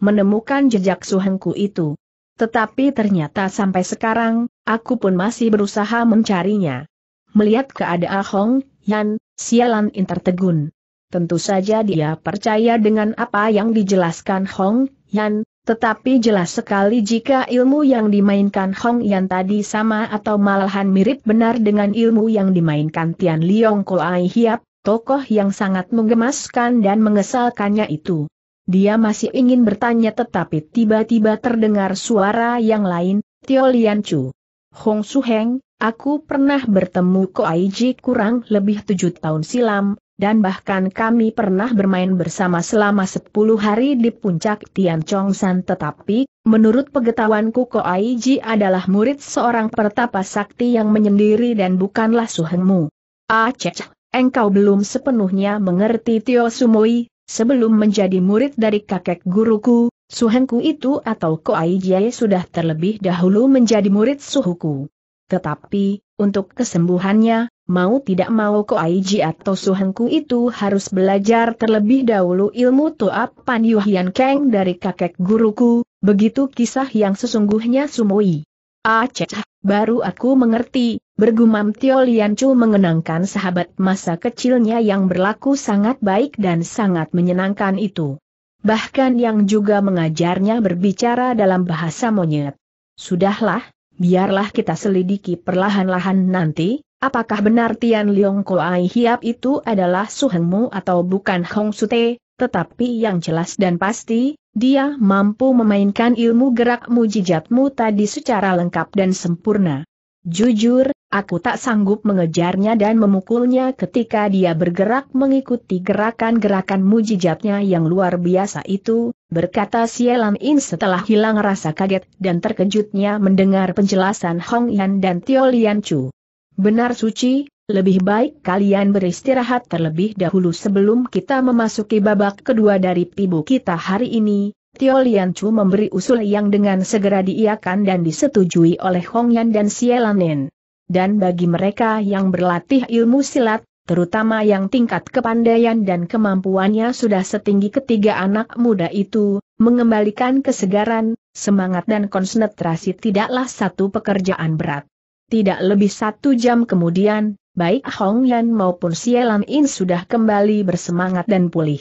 menemukan jejak suhengku itu. Tetapi ternyata sampai sekarang, aku pun masih berusaha mencarinya. Melihat keadaan Hong Yan, sialan intertegun. Tentu saja dia percaya dengan apa yang dijelaskan Hong Yan, tetapi jelas sekali jika ilmu yang dimainkan Hong Yan tadi sama atau malahan mirip benar dengan ilmu yang dimainkan Tian Liong Koai Hiap, tokoh yang sangat menggemaskan dan mengesalkannya itu. Dia masih ingin bertanya tetapi tiba-tiba terdengar suara yang lain, Tio Lian Chu. Hong Su Heng, aku pernah bertemu Ko Ji kurang lebih tujuh tahun silam, dan bahkan kami pernah bermain bersama selama sepuluh hari di puncak Tian Chong San tetapi, menurut pengetahuanku Ko Ji adalah murid seorang pertapa sakti yang menyendiri dan bukanlah Su Hengmu. Ah engkau belum sepenuhnya mengerti Tio Sumoi, Sebelum menjadi murid dari kakek guruku, suhengku itu atau Koai Jie sudah terlebih dahulu menjadi murid suhuku. Tetapi, untuk kesembuhannya, mau tidak mau Koai Jie atau suhengku itu harus belajar terlebih dahulu ilmu Toap Pan Yuhian Keng dari kakek guruku, begitu kisah yang sesungguhnya Sumui. Aceh, ah, baru aku mengerti, Bergumam Tio Chu mengenangkan sahabat masa kecilnya yang berlaku sangat baik dan sangat menyenangkan itu. Bahkan yang juga mengajarnya berbicara dalam bahasa monyet. Sudahlah, biarlah kita selidiki perlahan-lahan nanti, apakah benar Tian Leong Ai Hiap itu adalah Suhengmu atau bukan Hong Sute, tetapi yang jelas dan pasti, dia mampu memainkan ilmu gerak mujijatmu tadi secara lengkap dan sempurna. Jujur, aku tak sanggup mengejarnya dan memukulnya ketika dia bergerak mengikuti gerakan-gerakan mujijatnya yang luar biasa itu, berkata Sielam In setelah hilang rasa kaget dan terkejutnya mendengar penjelasan Hong Yan dan Tio Lian Chu. Benar suci, lebih baik kalian beristirahat terlebih dahulu sebelum kita memasuki babak kedua dari pibu kita hari ini, Tio Lian Chu memberi usul yang dengan segera diiakan dan disetujui oleh Hong Yan dan Sielanin. Dan bagi mereka yang berlatih ilmu silat, terutama yang tingkat kepandaian dan kemampuannya sudah setinggi ketiga anak muda itu, mengembalikan kesegaran, semangat dan konsentrasi tidaklah satu pekerjaan berat. Tidak lebih satu jam kemudian, baik Hong Yan maupun Lan sudah kembali bersemangat dan pulih.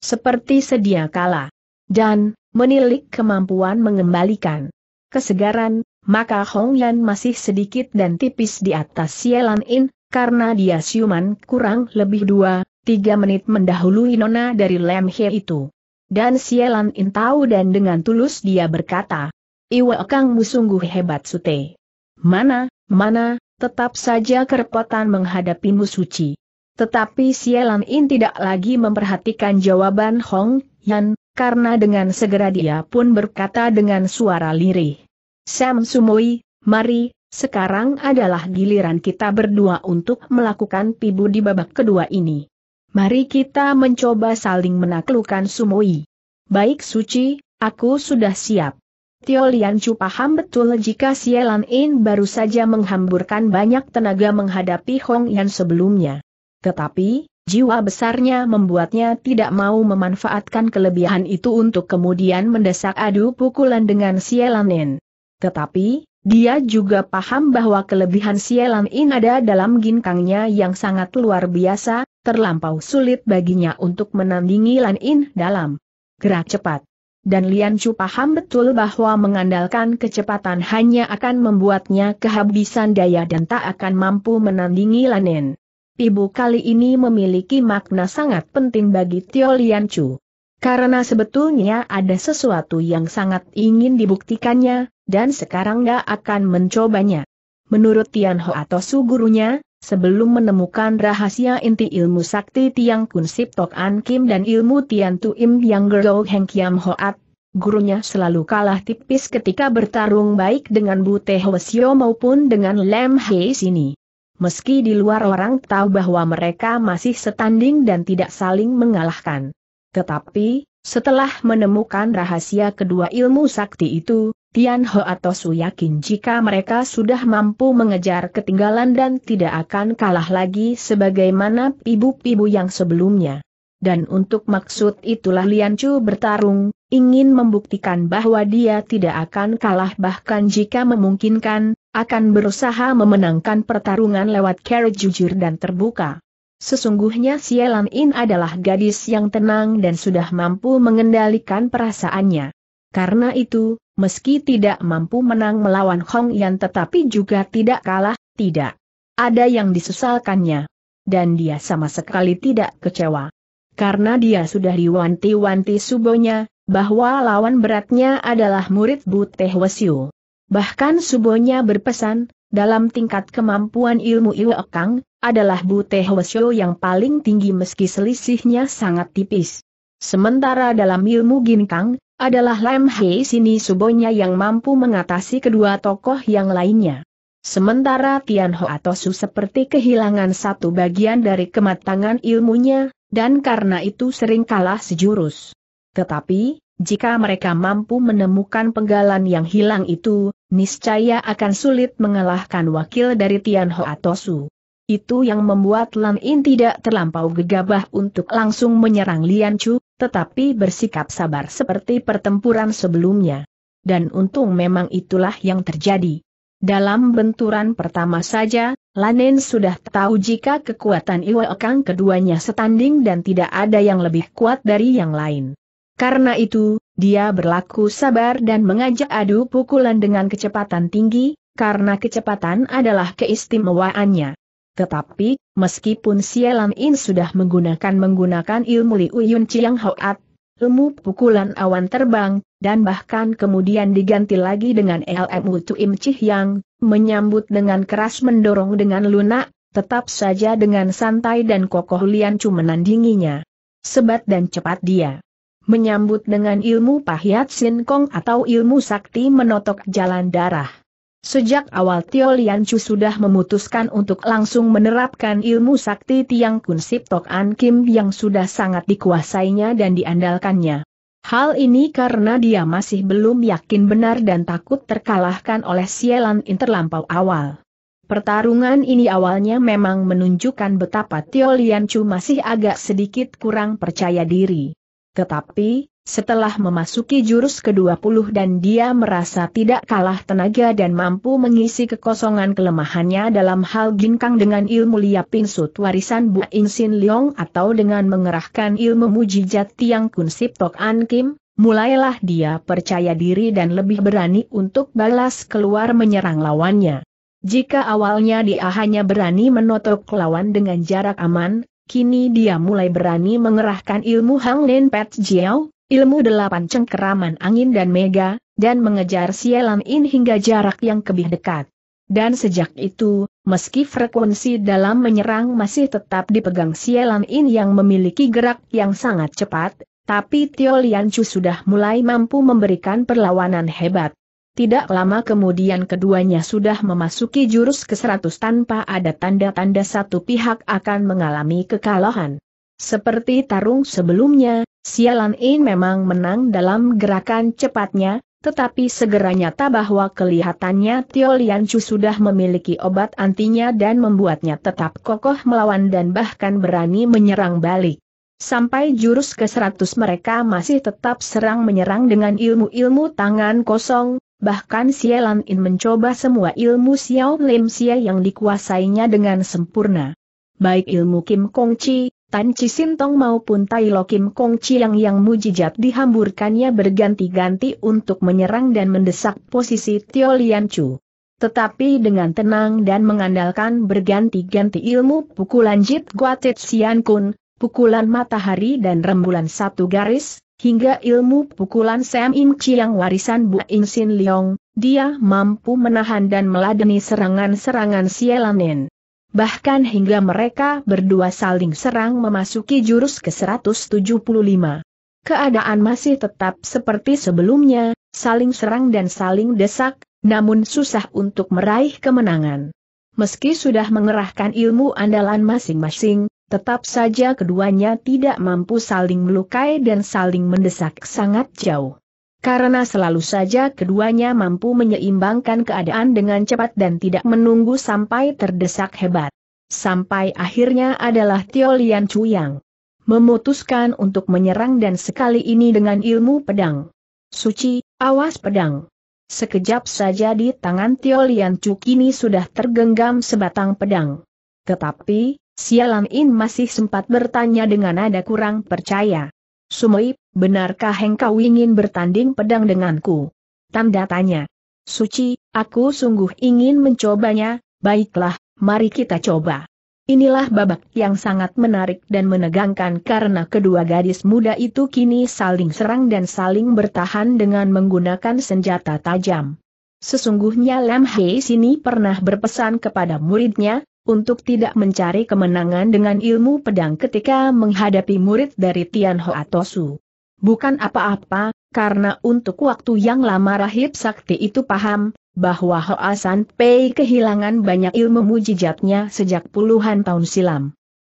Seperti sedia kala dan menilik kemampuan mengembalikan kesegaran, maka Hong Yan masih sedikit dan tipis di atas Sielan In, karena dia siuman kurang lebih dua, tiga menit mendahului nona dari Lam He itu. Dan Sielan In tahu dan dengan tulus dia berkata, Iwa Kangmu sungguh hebat Sute. Mana, mana, tetap saja kerepotan menghadapimu suci. Tetapi Sielan In tidak lagi memperhatikan jawaban Hong Yan, karena dengan segera dia pun berkata dengan suara lirih. Sam Sumoi, mari, sekarang adalah giliran kita berdua untuk melakukan pibu di babak kedua ini. Mari kita mencoba saling menaklukkan Sumoi. Baik Suci, aku sudah siap. Tio Liancu paham betul jika Sielan In baru saja menghamburkan banyak tenaga menghadapi Hong Yan sebelumnya. Tetapi, jiwa besarnya membuatnya tidak mau memanfaatkan kelebihan itu untuk kemudian mendesak adu pukulan dengan Sielanin. Tetapi, dia juga paham bahwa kelebihan Sielanin ada dalam ginkangnya yang sangat luar biasa, terlampau sulit baginya untuk menandingi Lanin dalam gerak cepat. Dan Lian Chu paham betul bahwa mengandalkan kecepatan hanya akan membuatnya kehabisan daya dan tak akan mampu menandingi Lanin ibu kali ini memiliki makna sangat penting bagi Tio Lian Chu. Karena sebetulnya ada sesuatu yang sangat ingin dibuktikannya, dan sekarang gak akan mencobanya. Menurut Tian Ho atau su gurunya, sebelum menemukan rahasia inti ilmu sakti Tiang Kun Sip Tok An Kim dan ilmu Tian Tu Im Yang Gerlo Heng Kiam Hoat, gurunya selalu kalah tipis ketika bertarung baik dengan Bu Teh Wesio maupun dengan Lem Hei sini meski di luar orang tahu bahwa mereka masih setanding dan tidak saling mengalahkan. Tetapi, setelah menemukan rahasia kedua ilmu sakti itu, Tian Ho Su yakin jika mereka sudah mampu mengejar ketinggalan dan tidak akan kalah lagi sebagaimana ibu-ibu yang sebelumnya. Dan untuk maksud itulah Lian Chu bertarung, ingin membuktikan bahwa dia tidak akan kalah bahkan jika memungkinkan, akan berusaha memenangkan pertarungan lewat cara jujur dan terbuka. Sesungguhnya Sielan In adalah gadis yang tenang dan sudah mampu mengendalikan perasaannya. Karena itu, meski tidak mampu menang melawan Hong Yan tetapi juga tidak kalah, tidak ada yang disesalkannya. Dan dia sama sekali tidak kecewa. Karena dia sudah diwanti-wanti subonya, bahwa lawan beratnya adalah murid Buteh Wesiu. Bahkan subonya berpesan, dalam tingkat kemampuan ilmu Iwo Kang, adalah teh Hwasyo yang paling tinggi meski selisihnya sangat tipis. Sementara dalam ilmu Ginkang, adalah Lam Hei Sini Subonya yang mampu mengatasi kedua tokoh yang lainnya. Sementara Tian Ho atau su seperti kehilangan satu bagian dari kematangan ilmunya, dan karena itu sering kalah sejurus. Tetapi, jika mereka mampu menemukan penggalan yang hilang itu, niscaya akan sulit mengalahkan wakil dari Tianho Atosu. Itu yang membuat Lan In tidak terlampau gegabah untuk langsung menyerang Lian Chu, tetapi bersikap sabar seperti pertempuran sebelumnya. Dan untung memang itulah yang terjadi. Dalam benturan pertama saja, Lanen sudah tahu jika kekuatan Iwa Kang keduanya setanding dan tidak ada yang lebih kuat dari yang lain. Karena itu, dia berlaku sabar dan mengajak adu pukulan dengan kecepatan tinggi, karena kecepatan adalah keistimewaannya. Tetapi, meskipun Sielan In sudah menggunakan-menggunakan ilmu Liuyun Yun Chiang Hoat, ilmu pukulan awan terbang, dan bahkan kemudian diganti lagi dengan LMU Tuim yang menyambut dengan keras mendorong dengan lunak, tetap saja dengan santai dan kokoh Lian Chu menandinginya. Sebat dan cepat dia Menyambut dengan ilmu pahiat Sin Kong atau ilmu sakti menotok jalan darah. Sejak awal Tio Lian Chu sudah memutuskan untuk langsung menerapkan ilmu sakti Tiang Kun Sip Tok An Kim yang sudah sangat dikuasainya dan diandalkannya. Hal ini karena dia masih belum yakin benar dan takut terkalahkan oleh Sielan In terlampau awal. Pertarungan ini awalnya memang menunjukkan betapa Tio Lian Chu masih agak sedikit kurang percaya diri. Tetapi, setelah memasuki jurus ke-20 dan dia merasa tidak kalah tenaga dan mampu mengisi kekosongan kelemahannya dalam hal ginkang dengan ilmu liap sut warisan Bu Insin Leong atau dengan mengerahkan ilmu mujijat Tiang Kun tok An Kim, mulailah dia percaya diri dan lebih berani untuk balas keluar menyerang lawannya. Jika awalnya dia hanya berani menotok lawan dengan jarak aman, Kini dia mulai berani mengerahkan ilmu Hang Lin Pet Jiao, ilmu delapan cengkeraman angin dan mega, dan mengejar Sialan In hingga jarak yang lebih dekat. Dan sejak itu, meski frekuensi dalam menyerang masih tetap dipegang Sialan In yang memiliki gerak yang sangat cepat, tapi Tio Lian Chu sudah mulai mampu memberikan perlawanan hebat. Tidak lama kemudian keduanya sudah memasuki jurus ke-100 tanpa ada tanda-tanda satu pihak akan mengalami kekalahan. Seperti tarung sebelumnya, Sialan In memang menang dalam gerakan cepatnya, tetapi segera nyata bahwa kelihatannya Tio Chu sudah memiliki obat antinya dan membuatnya tetap kokoh melawan dan bahkan berani menyerang balik. Sampai jurus ke-100 mereka masih tetap serang-menyerang dengan ilmu-ilmu tangan kosong, Bahkan Xie Lan In mencoba semua ilmu Xiao Lim Xie yang dikuasainya dengan sempurna. Baik ilmu Kim Kong Chi, Tan Chi Sintong maupun Tai Lo Kim Kong Chi yang yang mujijat dihamburkannya berganti-ganti untuk menyerang dan mendesak posisi Tio Lian Chu. Tetapi dengan tenang dan mengandalkan berganti-ganti ilmu pukulan Jit Guatit Sian Kun, pukulan matahari dan rembulan satu garis, Hingga ilmu pukulan Sam Im Chi yang warisan Bu In Sin Leong, dia mampu menahan dan meladeni serangan-serangan Sielanin. Bahkan hingga mereka berdua saling serang memasuki jurus ke-175. Keadaan masih tetap seperti sebelumnya, saling serang dan saling desak, namun susah untuk meraih kemenangan. Meski sudah mengerahkan ilmu andalan masing-masing, Tetap saja keduanya tidak mampu saling melukai dan saling mendesak sangat jauh. Karena selalu saja keduanya mampu menyeimbangkan keadaan dengan cepat dan tidak menunggu sampai terdesak hebat. Sampai akhirnya adalah Tio Lian yang Memutuskan untuk menyerang dan sekali ini dengan ilmu pedang. Suci, awas pedang. Sekejap saja di tangan Tio Lian Chu kini sudah tergenggam sebatang pedang. Tetapi, Sialan, In masih sempat bertanya dengan nada kurang percaya. Sumoi, benarkah engkau ingin bertanding pedang denganku? Tanda tanya. Suci, aku sungguh ingin mencobanya, baiklah, mari kita coba. Inilah babak yang sangat menarik dan menegangkan karena kedua gadis muda itu kini saling serang dan saling bertahan dengan menggunakan senjata tajam. Sesungguhnya Lam Hei sini pernah berpesan kepada muridnya, untuk tidak mencari kemenangan dengan ilmu pedang ketika menghadapi murid dari Tianho Su, Bukan apa-apa, karena untuk waktu yang lama rahib sakti itu paham, bahwa Hoasan Pei kehilangan banyak ilmu mujijatnya sejak puluhan tahun silam.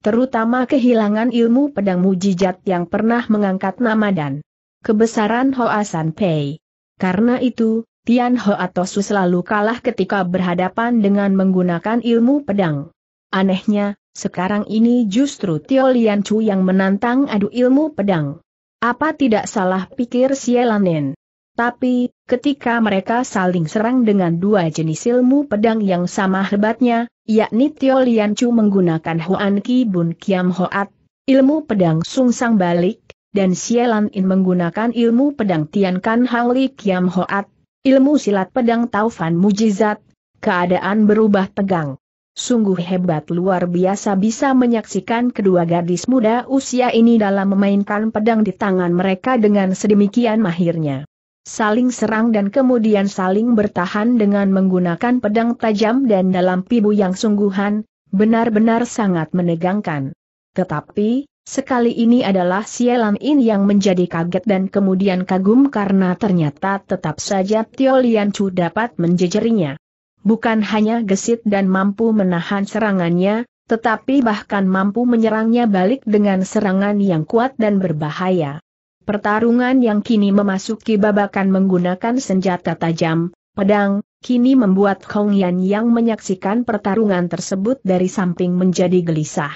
Terutama kehilangan ilmu pedang mujijat yang pernah mengangkat nama dan kebesaran Hoasan Pei. Karena itu, Tian Ho atau Su selalu kalah ketika berhadapan dengan menggunakan ilmu pedang. Anehnya, sekarang ini justru Tio Lian Chu yang menantang adu ilmu pedang. Apa tidak salah pikir Sielanen? Tapi, ketika mereka saling serang dengan dua jenis ilmu pedang yang sama hebatnya, yakni Tio Lian Chu menggunakan Hoan Ki Bun Kiam Hoat, ilmu pedang Sung Sang balik, dan Sielanin menggunakan ilmu pedang Tian Kan Hang Li Kiam Hoat, Ilmu silat pedang Taufan mujizat, keadaan berubah tegang. Sungguh hebat luar biasa bisa menyaksikan kedua gadis muda usia ini dalam memainkan pedang di tangan mereka dengan sedemikian mahirnya. Saling serang dan kemudian saling bertahan dengan menggunakan pedang tajam dan dalam pibu yang sungguhan, benar-benar sangat menegangkan. Tetapi, Sekali ini adalah Sielam In yang menjadi kaget dan kemudian kagum karena ternyata tetap saja Tio Lian Chu dapat menjejerinya. Bukan hanya gesit dan mampu menahan serangannya, tetapi bahkan mampu menyerangnya balik dengan serangan yang kuat dan berbahaya. Pertarungan yang kini memasuki babakan menggunakan senjata tajam, pedang, kini membuat Kong Yan yang menyaksikan pertarungan tersebut dari samping menjadi gelisah.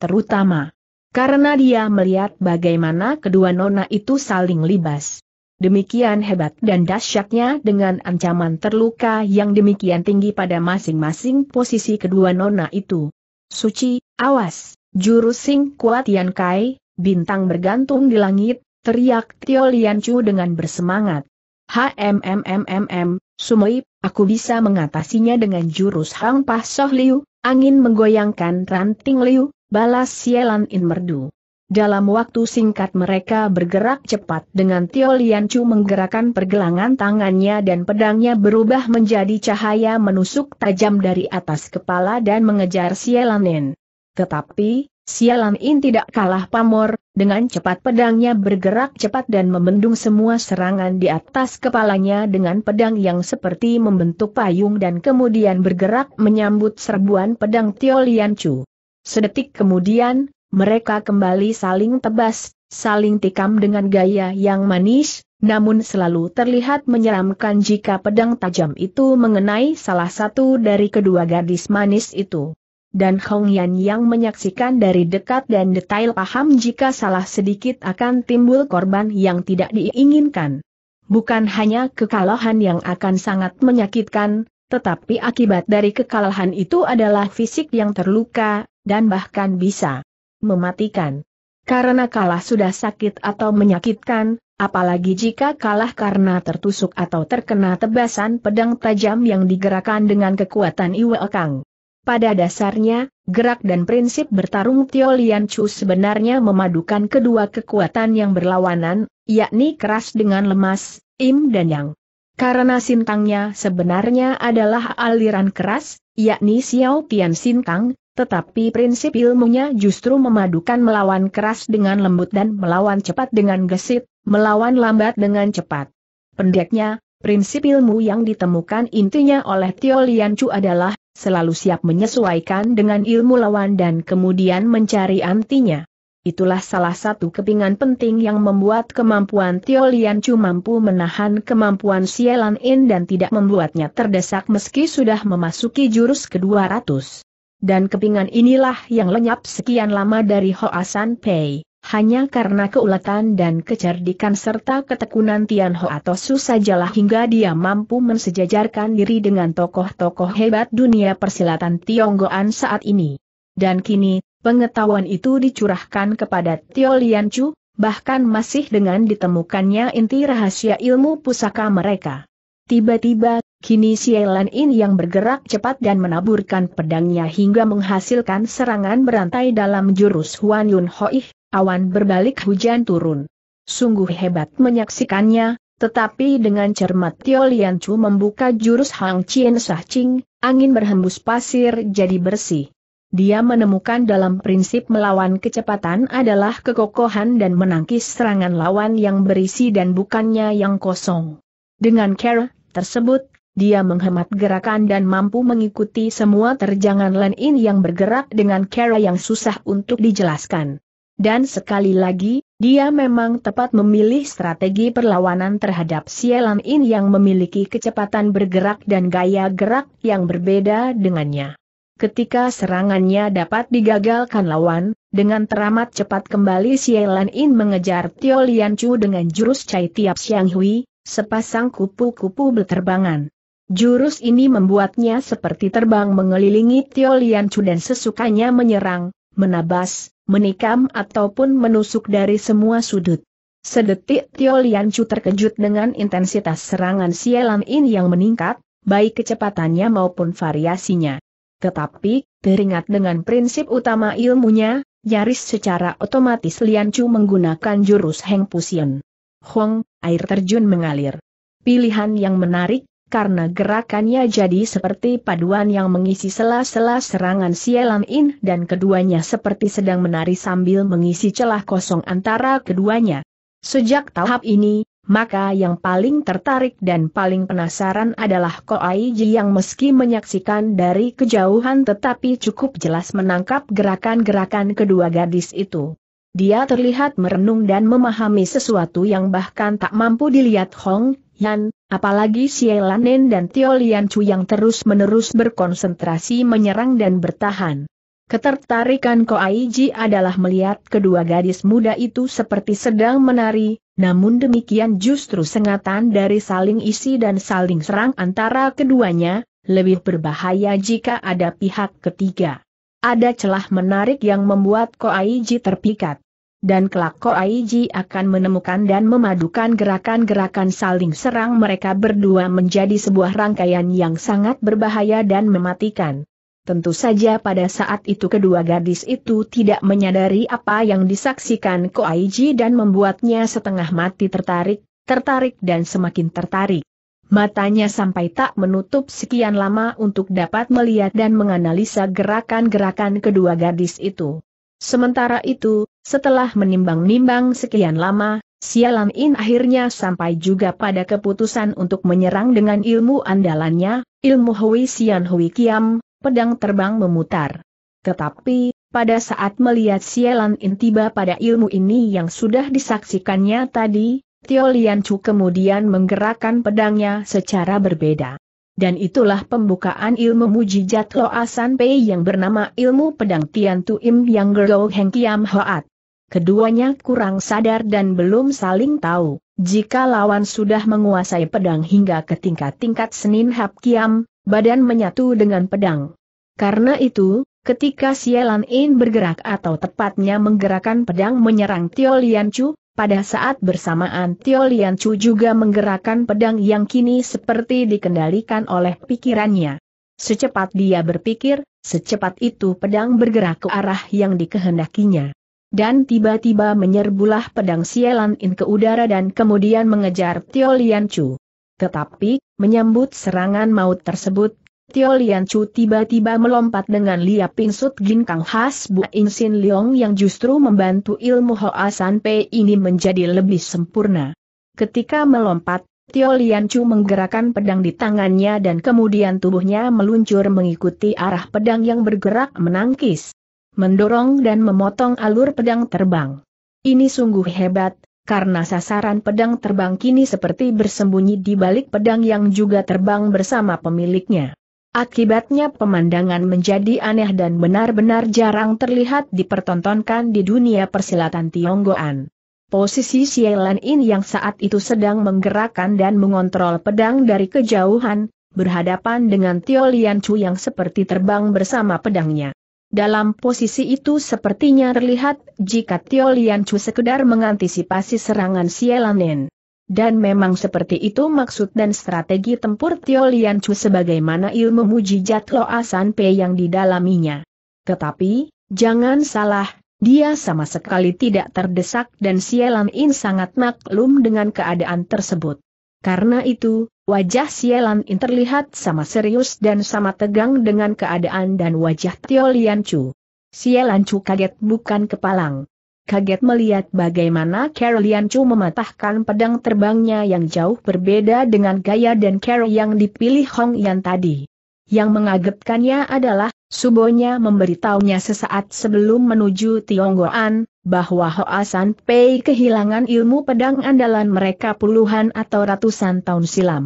Terutama, karena dia melihat bagaimana kedua nona itu saling libas. Demikian hebat dan dahsyatnya dengan ancaman terluka yang demikian tinggi pada masing-masing posisi kedua nona itu. Suci, awas, juru sing kuat Yan Kai, bintang bergantung di langit, teriak Tio Lian Chu dengan bersemangat. HMMMMM, Sumoi, aku bisa mengatasinya dengan jurus Hang Pah Soh Liu, angin menggoyangkan ranting Liu, balas Sielan In merdu. Dalam waktu singkat mereka bergerak cepat dengan Tio Lian Chu menggerakkan pergelangan tangannya dan pedangnya berubah menjadi cahaya menusuk tajam dari atas kepala dan mengejar Sialanin. Tetapi, Sialanin tidak kalah pamor, dengan cepat pedangnya bergerak cepat dan membendung semua serangan di atas kepalanya dengan pedang yang seperti membentuk payung dan kemudian bergerak menyambut serbuan pedang Tio Lian Chu. Sedetik kemudian, mereka kembali saling tebas, saling tikam dengan gaya yang manis, namun selalu terlihat menyeramkan jika pedang tajam itu mengenai salah satu dari kedua gadis manis itu. Dan Hong Yan yang menyaksikan dari dekat dan detail paham jika salah sedikit akan timbul korban yang tidak diinginkan. Bukan hanya kekalahan yang akan sangat menyakitkan, tetapi akibat dari kekalahan itu adalah fisik yang terluka, dan bahkan bisa mematikan. Karena kalah sudah sakit atau menyakitkan, apalagi jika kalah karena tertusuk atau terkena tebasan pedang tajam yang digerakkan dengan kekuatan Iwekang. Pada dasarnya, gerak dan prinsip bertarung Tio Lian Chu sebenarnya memadukan kedua kekuatan yang berlawanan, yakni keras dengan lemas, im dan yang. Karena Sintangnya sebenarnya adalah aliran keras, yakni Xiao Tian Sintang, tetapi prinsip ilmunya justru memadukan melawan keras dengan lembut dan melawan cepat dengan gesit, melawan lambat dengan cepat. Pendeknya, prinsip ilmu yang ditemukan intinya oleh Tio Lian Chu adalah, selalu siap menyesuaikan dengan ilmu lawan dan kemudian mencari antinya. Itulah salah satu kepingan penting yang membuat kemampuan Tio cuma mampu menahan kemampuan Sielan In dan tidak membuatnya terdesak meski sudah memasuki jurus ke-200. Dan kepingan inilah yang lenyap sekian lama dari Hoasan Pei, hanya karena keuletan dan kecerdikan serta ketekunan Tian Ho atau Su sajalah hingga dia mampu mensejajarkan diri dengan tokoh-tokoh hebat dunia persilatan Tionggoan saat ini. Dan kini, Pengetahuan itu dicurahkan kepada Tio Chu, bahkan masih dengan ditemukannya inti rahasia ilmu pusaka mereka. Tiba-tiba, kini Sielan In yang bergerak cepat dan menaburkan pedangnya hingga menghasilkan serangan berantai dalam jurus Huan Yun Hoih, awan berbalik hujan turun. Sungguh hebat menyaksikannya, tetapi dengan cermat Tio Lian Chu membuka jurus Hang Chien Sah Ching, angin berhembus pasir jadi bersih dia menemukan dalam prinsip melawan kecepatan adalah kekokohan dan menangkis serangan lawan yang berisi dan bukannya yang kosong. Dengan care tersebut, dia menghemat gerakan dan mampu mengikuti semua terjangan lain in yang bergerak dengan cara yang susah untuk dijelaskan. Dan sekali lagi, dia memang tepat memilih strategi perlawanan terhadap Si Sielan In yang memiliki kecepatan bergerak dan gaya gerak yang berbeda dengannya. Ketika serangannya dapat digagalkan lawan, dengan teramat cepat kembali Xielan In mengejar Tio Lian Chu dengan jurus Cai Tiap Xiang Hui, sepasang kupu-kupu berterbangan. Jurus ini membuatnya seperti terbang mengelilingi Tio Lian Chu dan sesukanya menyerang, menabas, menikam ataupun menusuk dari semua sudut. Sedetik Tio Lian Chu terkejut dengan intensitas serangan Xielan In yang meningkat, baik kecepatannya maupun variasinya. Tetapi, teringat dengan prinsip utama ilmunya, nyaris secara otomatis Lian Chu menggunakan jurus Heng Pusion. Hong, air terjun mengalir. Pilihan yang menarik, karena gerakannya jadi seperti paduan yang mengisi sela-sela serangan Sielan In dan keduanya seperti sedang menari sambil mengisi celah kosong antara keduanya. Sejak tahap ini, maka yang paling tertarik dan paling penasaran adalah Ko Koaiji yang meski menyaksikan dari kejauhan tetapi cukup jelas menangkap gerakan-gerakan kedua gadis itu. Dia terlihat merenung dan memahami sesuatu yang bahkan tak mampu dilihat Hong Yan, apalagi Sielanen dan Tio Lian Chu yang terus-menerus berkonsentrasi menyerang dan bertahan. Ketertarikan Ko Koaiji adalah melihat kedua gadis muda itu seperti sedang menari, namun demikian justru sengatan dari saling isi dan saling serang antara keduanya, lebih berbahaya jika ada pihak ketiga. Ada celah menarik yang membuat Koaiji terpikat. Dan kelak Koaiji akan menemukan dan memadukan gerakan-gerakan saling serang mereka berdua menjadi sebuah rangkaian yang sangat berbahaya dan mematikan. Tentu saja pada saat itu kedua gadis itu tidak menyadari apa yang disaksikan Ko Aiji dan membuatnya setengah mati tertarik, tertarik dan semakin tertarik. Matanya sampai tak menutup sekian lama untuk dapat melihat dan menganalisa gerakan-gerakan kedua gadis itu. Sementara itu, setelah menimbang-nimbang sekian lama, Sialan In akhirnya sampai juga pada keputusan untuk menyerang dengan ilmu andalannya, ilmu Hui Sian Hui Kiam, pedang terbang memutar. Tetapi, pada saat melihat Sialan In tiba pada ilmu ini yang sudah disaksikannya tadi, Tio Lian Chu kemudian menggerakkan pedangnya secara berbeda. Dan itulah pembukaan ilmu mujijat Loasan Pei yang bernama ilmu pedang Tian Tu Im yang Gerou Heng Kiam Hoat. Keduanya kurang sadar dan belum saling tahu, jika lawan sudah menguasai pedang hingga ke tingkat-tingkat Senin Hap Kiam, badan menyatu dengan pedang. Karena itu, ketika Sielan In bergerak atau tepatnya menggerakkan pedang menyerang Tio Lian Chu, pada saat bersamaan Tio Lian Chu juga menggerakkan pedang yang kini seperti dikendalikan oleh pikirannya. Secepat dia berpikir, secepat itu pedang bergerak ke arah yang dikehendakinya. Dan tiba-tiba menyerbulah pedang Sielan In ke udara dan kemudian mengejar Tio Lian Chu. Tetapi, menyambut serangan maut tersebut, Tio Lian Chu tiba-tiba melompat dengan Lia Pinsut Ginkang khas In Sin Leong yang justru membantu ilmu Hoa San Pei ini menjadi lebih sempurna. Ketika melompat, Tio Lian Chu menggerakkan pedang di tangannya dan kemudian tubuhnya meluncur mengikuti arah pedang yang bergerak menangkis. Mendorong dan memotong alur pedang terbang. Ini sungguh hebat, karena sasaran pedang terbang kini seperti bersembunyi di balik pedang yang juga terbang bersama pemiliknya. Akibatnya pemandangan menjadi aneh dan benar-benar jarang terlihat dipertontonkan di dunia persilatan Tionggoan. Posisi Xielan In yang saat itu sedang menggerakkan dan mengontrol pedang dari kejauhan, berhadapan dengan Tio Lian Chu yang seperti terbang bersama pedangnya. Dalam posisi itu sepertinya terlihat jika Tio Lian Chu sekedar mengantisipasi serangan Xielan In. Dan memang seperti itu maksud dan strategi tempur Tio Lian Chu sebagaimana ilmu mujijat Loasan Asan Pe yang didalaminya. Tetapi, jangan salah, dia sama sekali tidak terdesak dan Sielan In sangat maklum dengan keadaan tersebut. Karena itu, wajah Sielan In terlihat sama serius dan sama tegang dengan keadaan dan wajah Tio Lian Chu. Sielan Chu kaget bukan kepalang kaget melihat bagaimana Carol Lian Chu mematahkan pedang terbangnya yang jauh berbeda dengan gaya dan Carol yang dipilih Hong Yan tadi. Yang mengagetkannya adalah, Subonya memberitahunya sesaat sebelum menuju Tionggoan, bahwa Hoasan Pei kehilangan ilmu pedang andalan mereka puluhan atau ratusan tahun silam.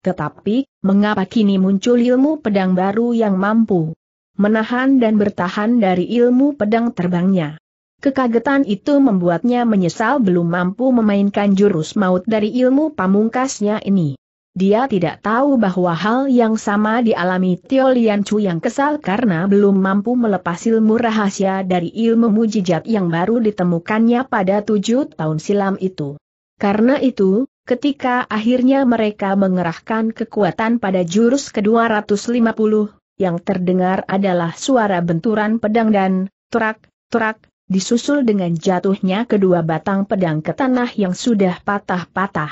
Tetapi, mengapa kini muncul ilmu pedang baru yang mampu menahan dan bertahan dari ilmu pedang terbangnya? Kekagetan itu membuatnya menyesal belum mampu memainkan jurus maut dari ilmu pamungkasnya ini. Dia tidak tahu bahwa hal yang sama dialami Tio Lian Chu yang kesal karena belum mampu melepas ilmu rahasia dari ilmu mujijat yang baru ditemukannya pada tujuh tahun silam itu. Karena itu, ketika akhirnya mereka mengerahkan kekuatan pada jurus ke-250, yang terdengar adalah suara benturan pedang dan, turak, turak, Disusul dengan jatuhnya kedua batang pedang ke tanah yang sudah patah-patah.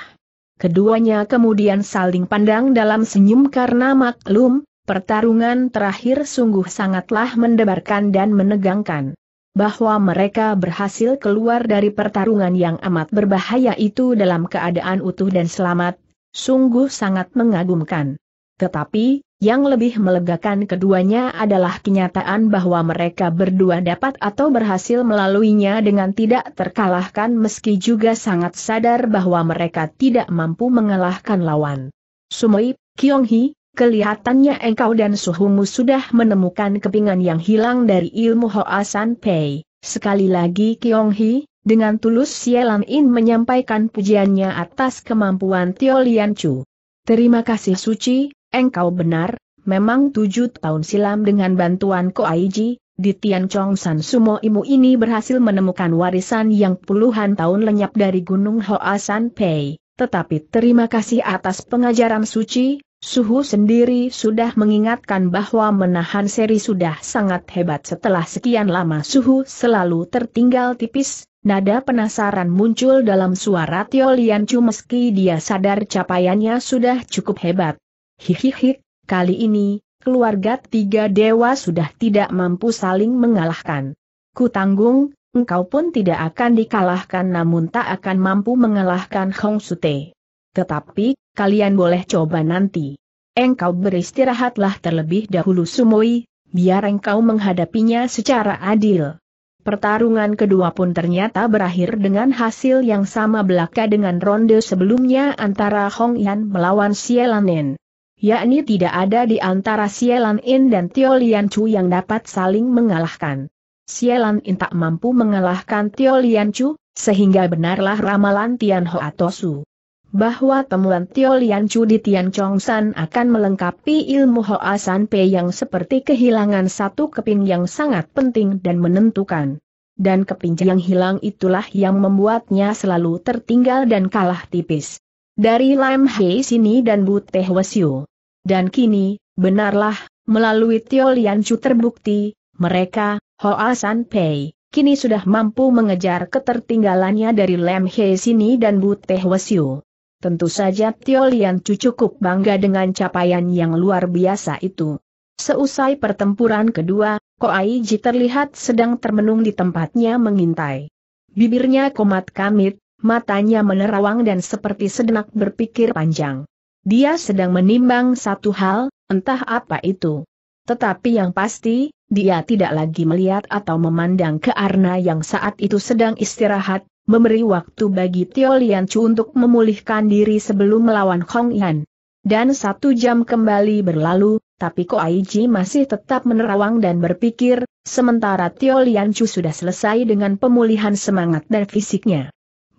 Keduanya kemudian saling pandang dalam senyum karena maklum, pertarungan terakhir sungguh sangatlah mendebarkan dan menegangkan. Bahwa mereka berhasil keluar dari pertarungan yang amat berbahaya itu dalam keadaan utuh dan selamat, sungguh sangat mengagumkan. Tetapi, yang lebih melegakan keduanya adalah kenyataan bahwa mereka berdua dapat atau berhasil melaluinya dengan tidak terkalahkan meski juga sangat sadar bahwa mereka tidak mampu mengalahkan lawan. Sumoi, Hi, kelihatannya engkau dan suhumu sudah menemukan kepingan yang hilang dari ilmu Hoasan Pei. Sekali lagi Hi, dengan tulus Sialan In menyampaikan pujiannya atas kemampuan Tio Lian Chu. Terima kasih Suci, Engkau benar, memang tujuh tahun silam dengan bantuan Aiji, di Tian Chong San Sumo Imu ini berhasil menemukan warisan yang puluhan tahun lenyap dari Gunung Hoa San Pei. Tetapi terima kasih atas pengajaran suci, Suhu sendiri sudah mengingatkan bahwa menahan seri sudah sangat hebat setelah sekian lama Suhu selalu tertinggal tipis, Nada penasaran muncul dalam suara Tio Lian Chu meski dia sadar capaiannya sudah cukup hebat. Hihihi, kali ini, keluarga tiga dewa sudah tidak mampu saling mengalahkan. Ku tanggung, engkau pun tidak akan dikalahkan namun tak akan mampu mengalahkan Hong Sute. Tetapi, kalian boleh coba nanti. Engkau beristirahatlah terlebih dahulu Sumoi, biar engkau menghadapinya secara adil. Pertarungan kedua pun ternyata berakhir dengan hasil yang sama belaka dengan ronde sebelumnya antara Hong Yan melawan Lanen yakni tidak ada di antara Sielan In dan Tio Lian Chu yang dapat saling mengalahkan. Sielan In tak mampu mengalahkan Tio Lian Chu, sehingga benarlah ramalan Tian Ho Tosu. Bahwa temuan Tio Lian Chu di Tian San akan melengkapi ilmu Hoa San Pei yang seperti kehilangan satu keping yang sangat penting dan menentukan. Dan keping yang hilang itulah yang membuatnya selalu tertinggal dan kalah tipis dari Lam Hei sini dan Teh Wesyu. Dan kini, benarlah, melalui Tio Lian Chu terbukti, mereka, Hoa San Pei, kini sudah mampu mengejar ketertinggalannya dari Lam Hei sini dan Teh Wesyu. Tentu saja Tio Lian Chu cukup bangga dengan capaian yang luar biasa itu. Seusai pertempuran kedua, Ai Ji terlihat sedang termenung di tempatnya mengintai. Bibirnya komat kamit, matanya menerawang dan seperti sedenak berpikir panjang. Dia sedang menimbang satu hal, entah apa itu. Tetapi yang pasti, dia tidak lagi melihat atau memandang ke Arna yang saat itu sedang istirahat, memberi waktu bagi Tio Lian Chu untuk memulihkan diri sebelum melawan Hong Yan. Dan satu jam kembali berlalu, tapi Ko Koaiji masih tetap menerawang dan berpikir, sementara Tio Lian Chu sudah selesai dengan pemulihan semangat dan fisiknya.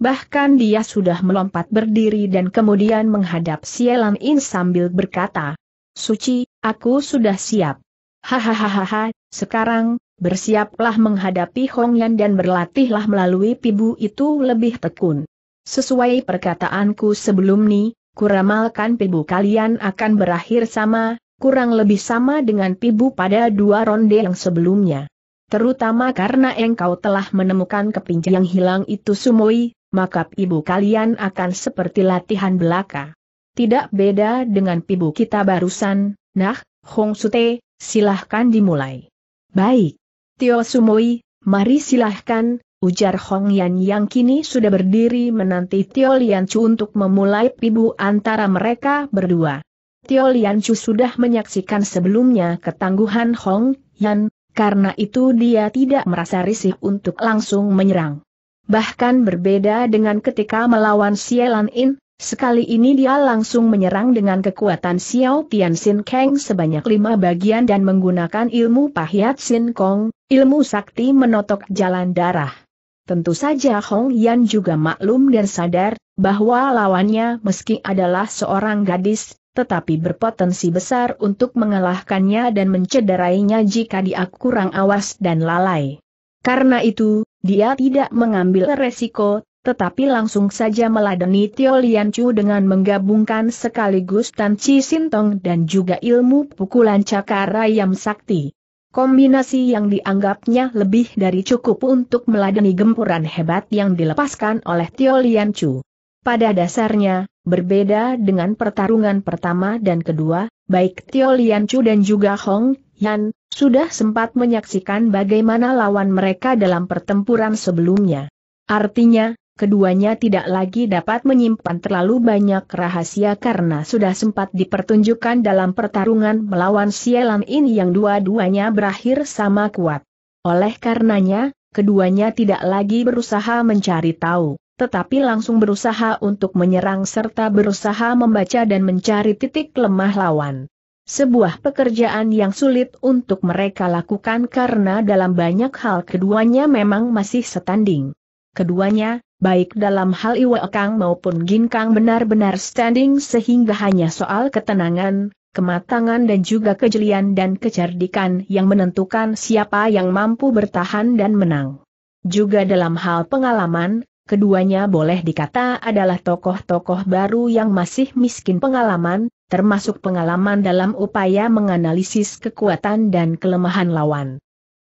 Bahkan dia sudah melompat berdiri dan kemudian menghadap Sielan In sambil berkata, Suci, aku sudah siap. Hahaha, sekarang, bersiaplah menghadapi Hong Yan dan berlatihlah melalui pibu itu lebih tekun. Sesuai perkataanku sebelum ini, kuramalkan pibu kalian akan berakhir sama, kurang lebih sama dengan pibu pada dua ronde yang sebelumnya. Terutama karena engkau telah menemukan kepinci yang hilang itu sumoi, maka ibu kalian akan seperti latihan belaka. Tidak beda dengan pibu kita barusan, nah, Hong Sute, silahkan dimulai. Baik. Tio Sumoi, mari silahkan, ujar Hong Yan yang kini sudah berdiri menanti Tio Lian Chu untuk memulai pibu antara mereka berdua. Tio Lian Chu sudah menyaksikan sebelumnya ketangguhan Hong Yan, karena itu dia tidak merasa risih untuk langsung menyerang. Bahkan berbeda dengan ketika melawan Sielan In, sekali ini dia langsung menyerang dengan kekuatan Xiao Tian Sin Kang sebanyak lima bagian dan menggunakan ilmu Pahiat Sin Kong, ilmu sakti menotok jalan darah. Tentu saja Hong Yan juga maklum dan sadar, bahwa lawannya meski adalah seorang gadis, tetapi berpotensi besar untuk mengalahkannya dan mencederainya jika dia kurang awas dan lalai. Karena itu, dia tidak mengambil resiko, tetapi langsung saja meladeni Tio Lian Chu dengan menggabungkan sekaligus Tan Chi Sintong dan juga ilmu pukulan yang Sakti. Kombinasi yang dianggapnya lebih dari cukup untuk meladeni gempuran hebat yang dilepaskan oleh Tio Lian Chu. Pada dasarnya, berbeda dengan pertarungan pertama dan kedua, baik Tio Lian Chu dan juga Hong Yan, sudah sempat menyaksikan bagaimana lawan mereka dalam pertempuran sebelumnya. Artinya, keduanya tidak lagi dapat menyimpan terlalu banyak rahasia karena sudah sempat dipertunjukkan dalam pertarungan melawan Sielan ini yang dua-duanya berakhir sama kuat. Oleh karenanya, keduanya tidak lagi berusaha mencari tahu, tetapi langsung berusaha untuk menyerang serta berusaha membaca dan mencari titik lemah lawan sebuah pekerjaan yang sulit untuk mereka lakukan karena dalam banyak hal keduanya memang masih setanding. Keduanya, baik dalam hal Iwa Kang maupun Ginkang benar-benar standing sehingga hanya soal ketenangan, kematangan dan juga kejelian dan kecerdikan yang menentukan siapa yang mampu bertahan dan menang. Juga dalam hal pengalaman, keduanya boleh dikata adalah tokoh-tokoh baru yang masih miskin pengalaman, termasuk pengalaman dalam upaya menganalisis kekuatan dan kelemahan lawan.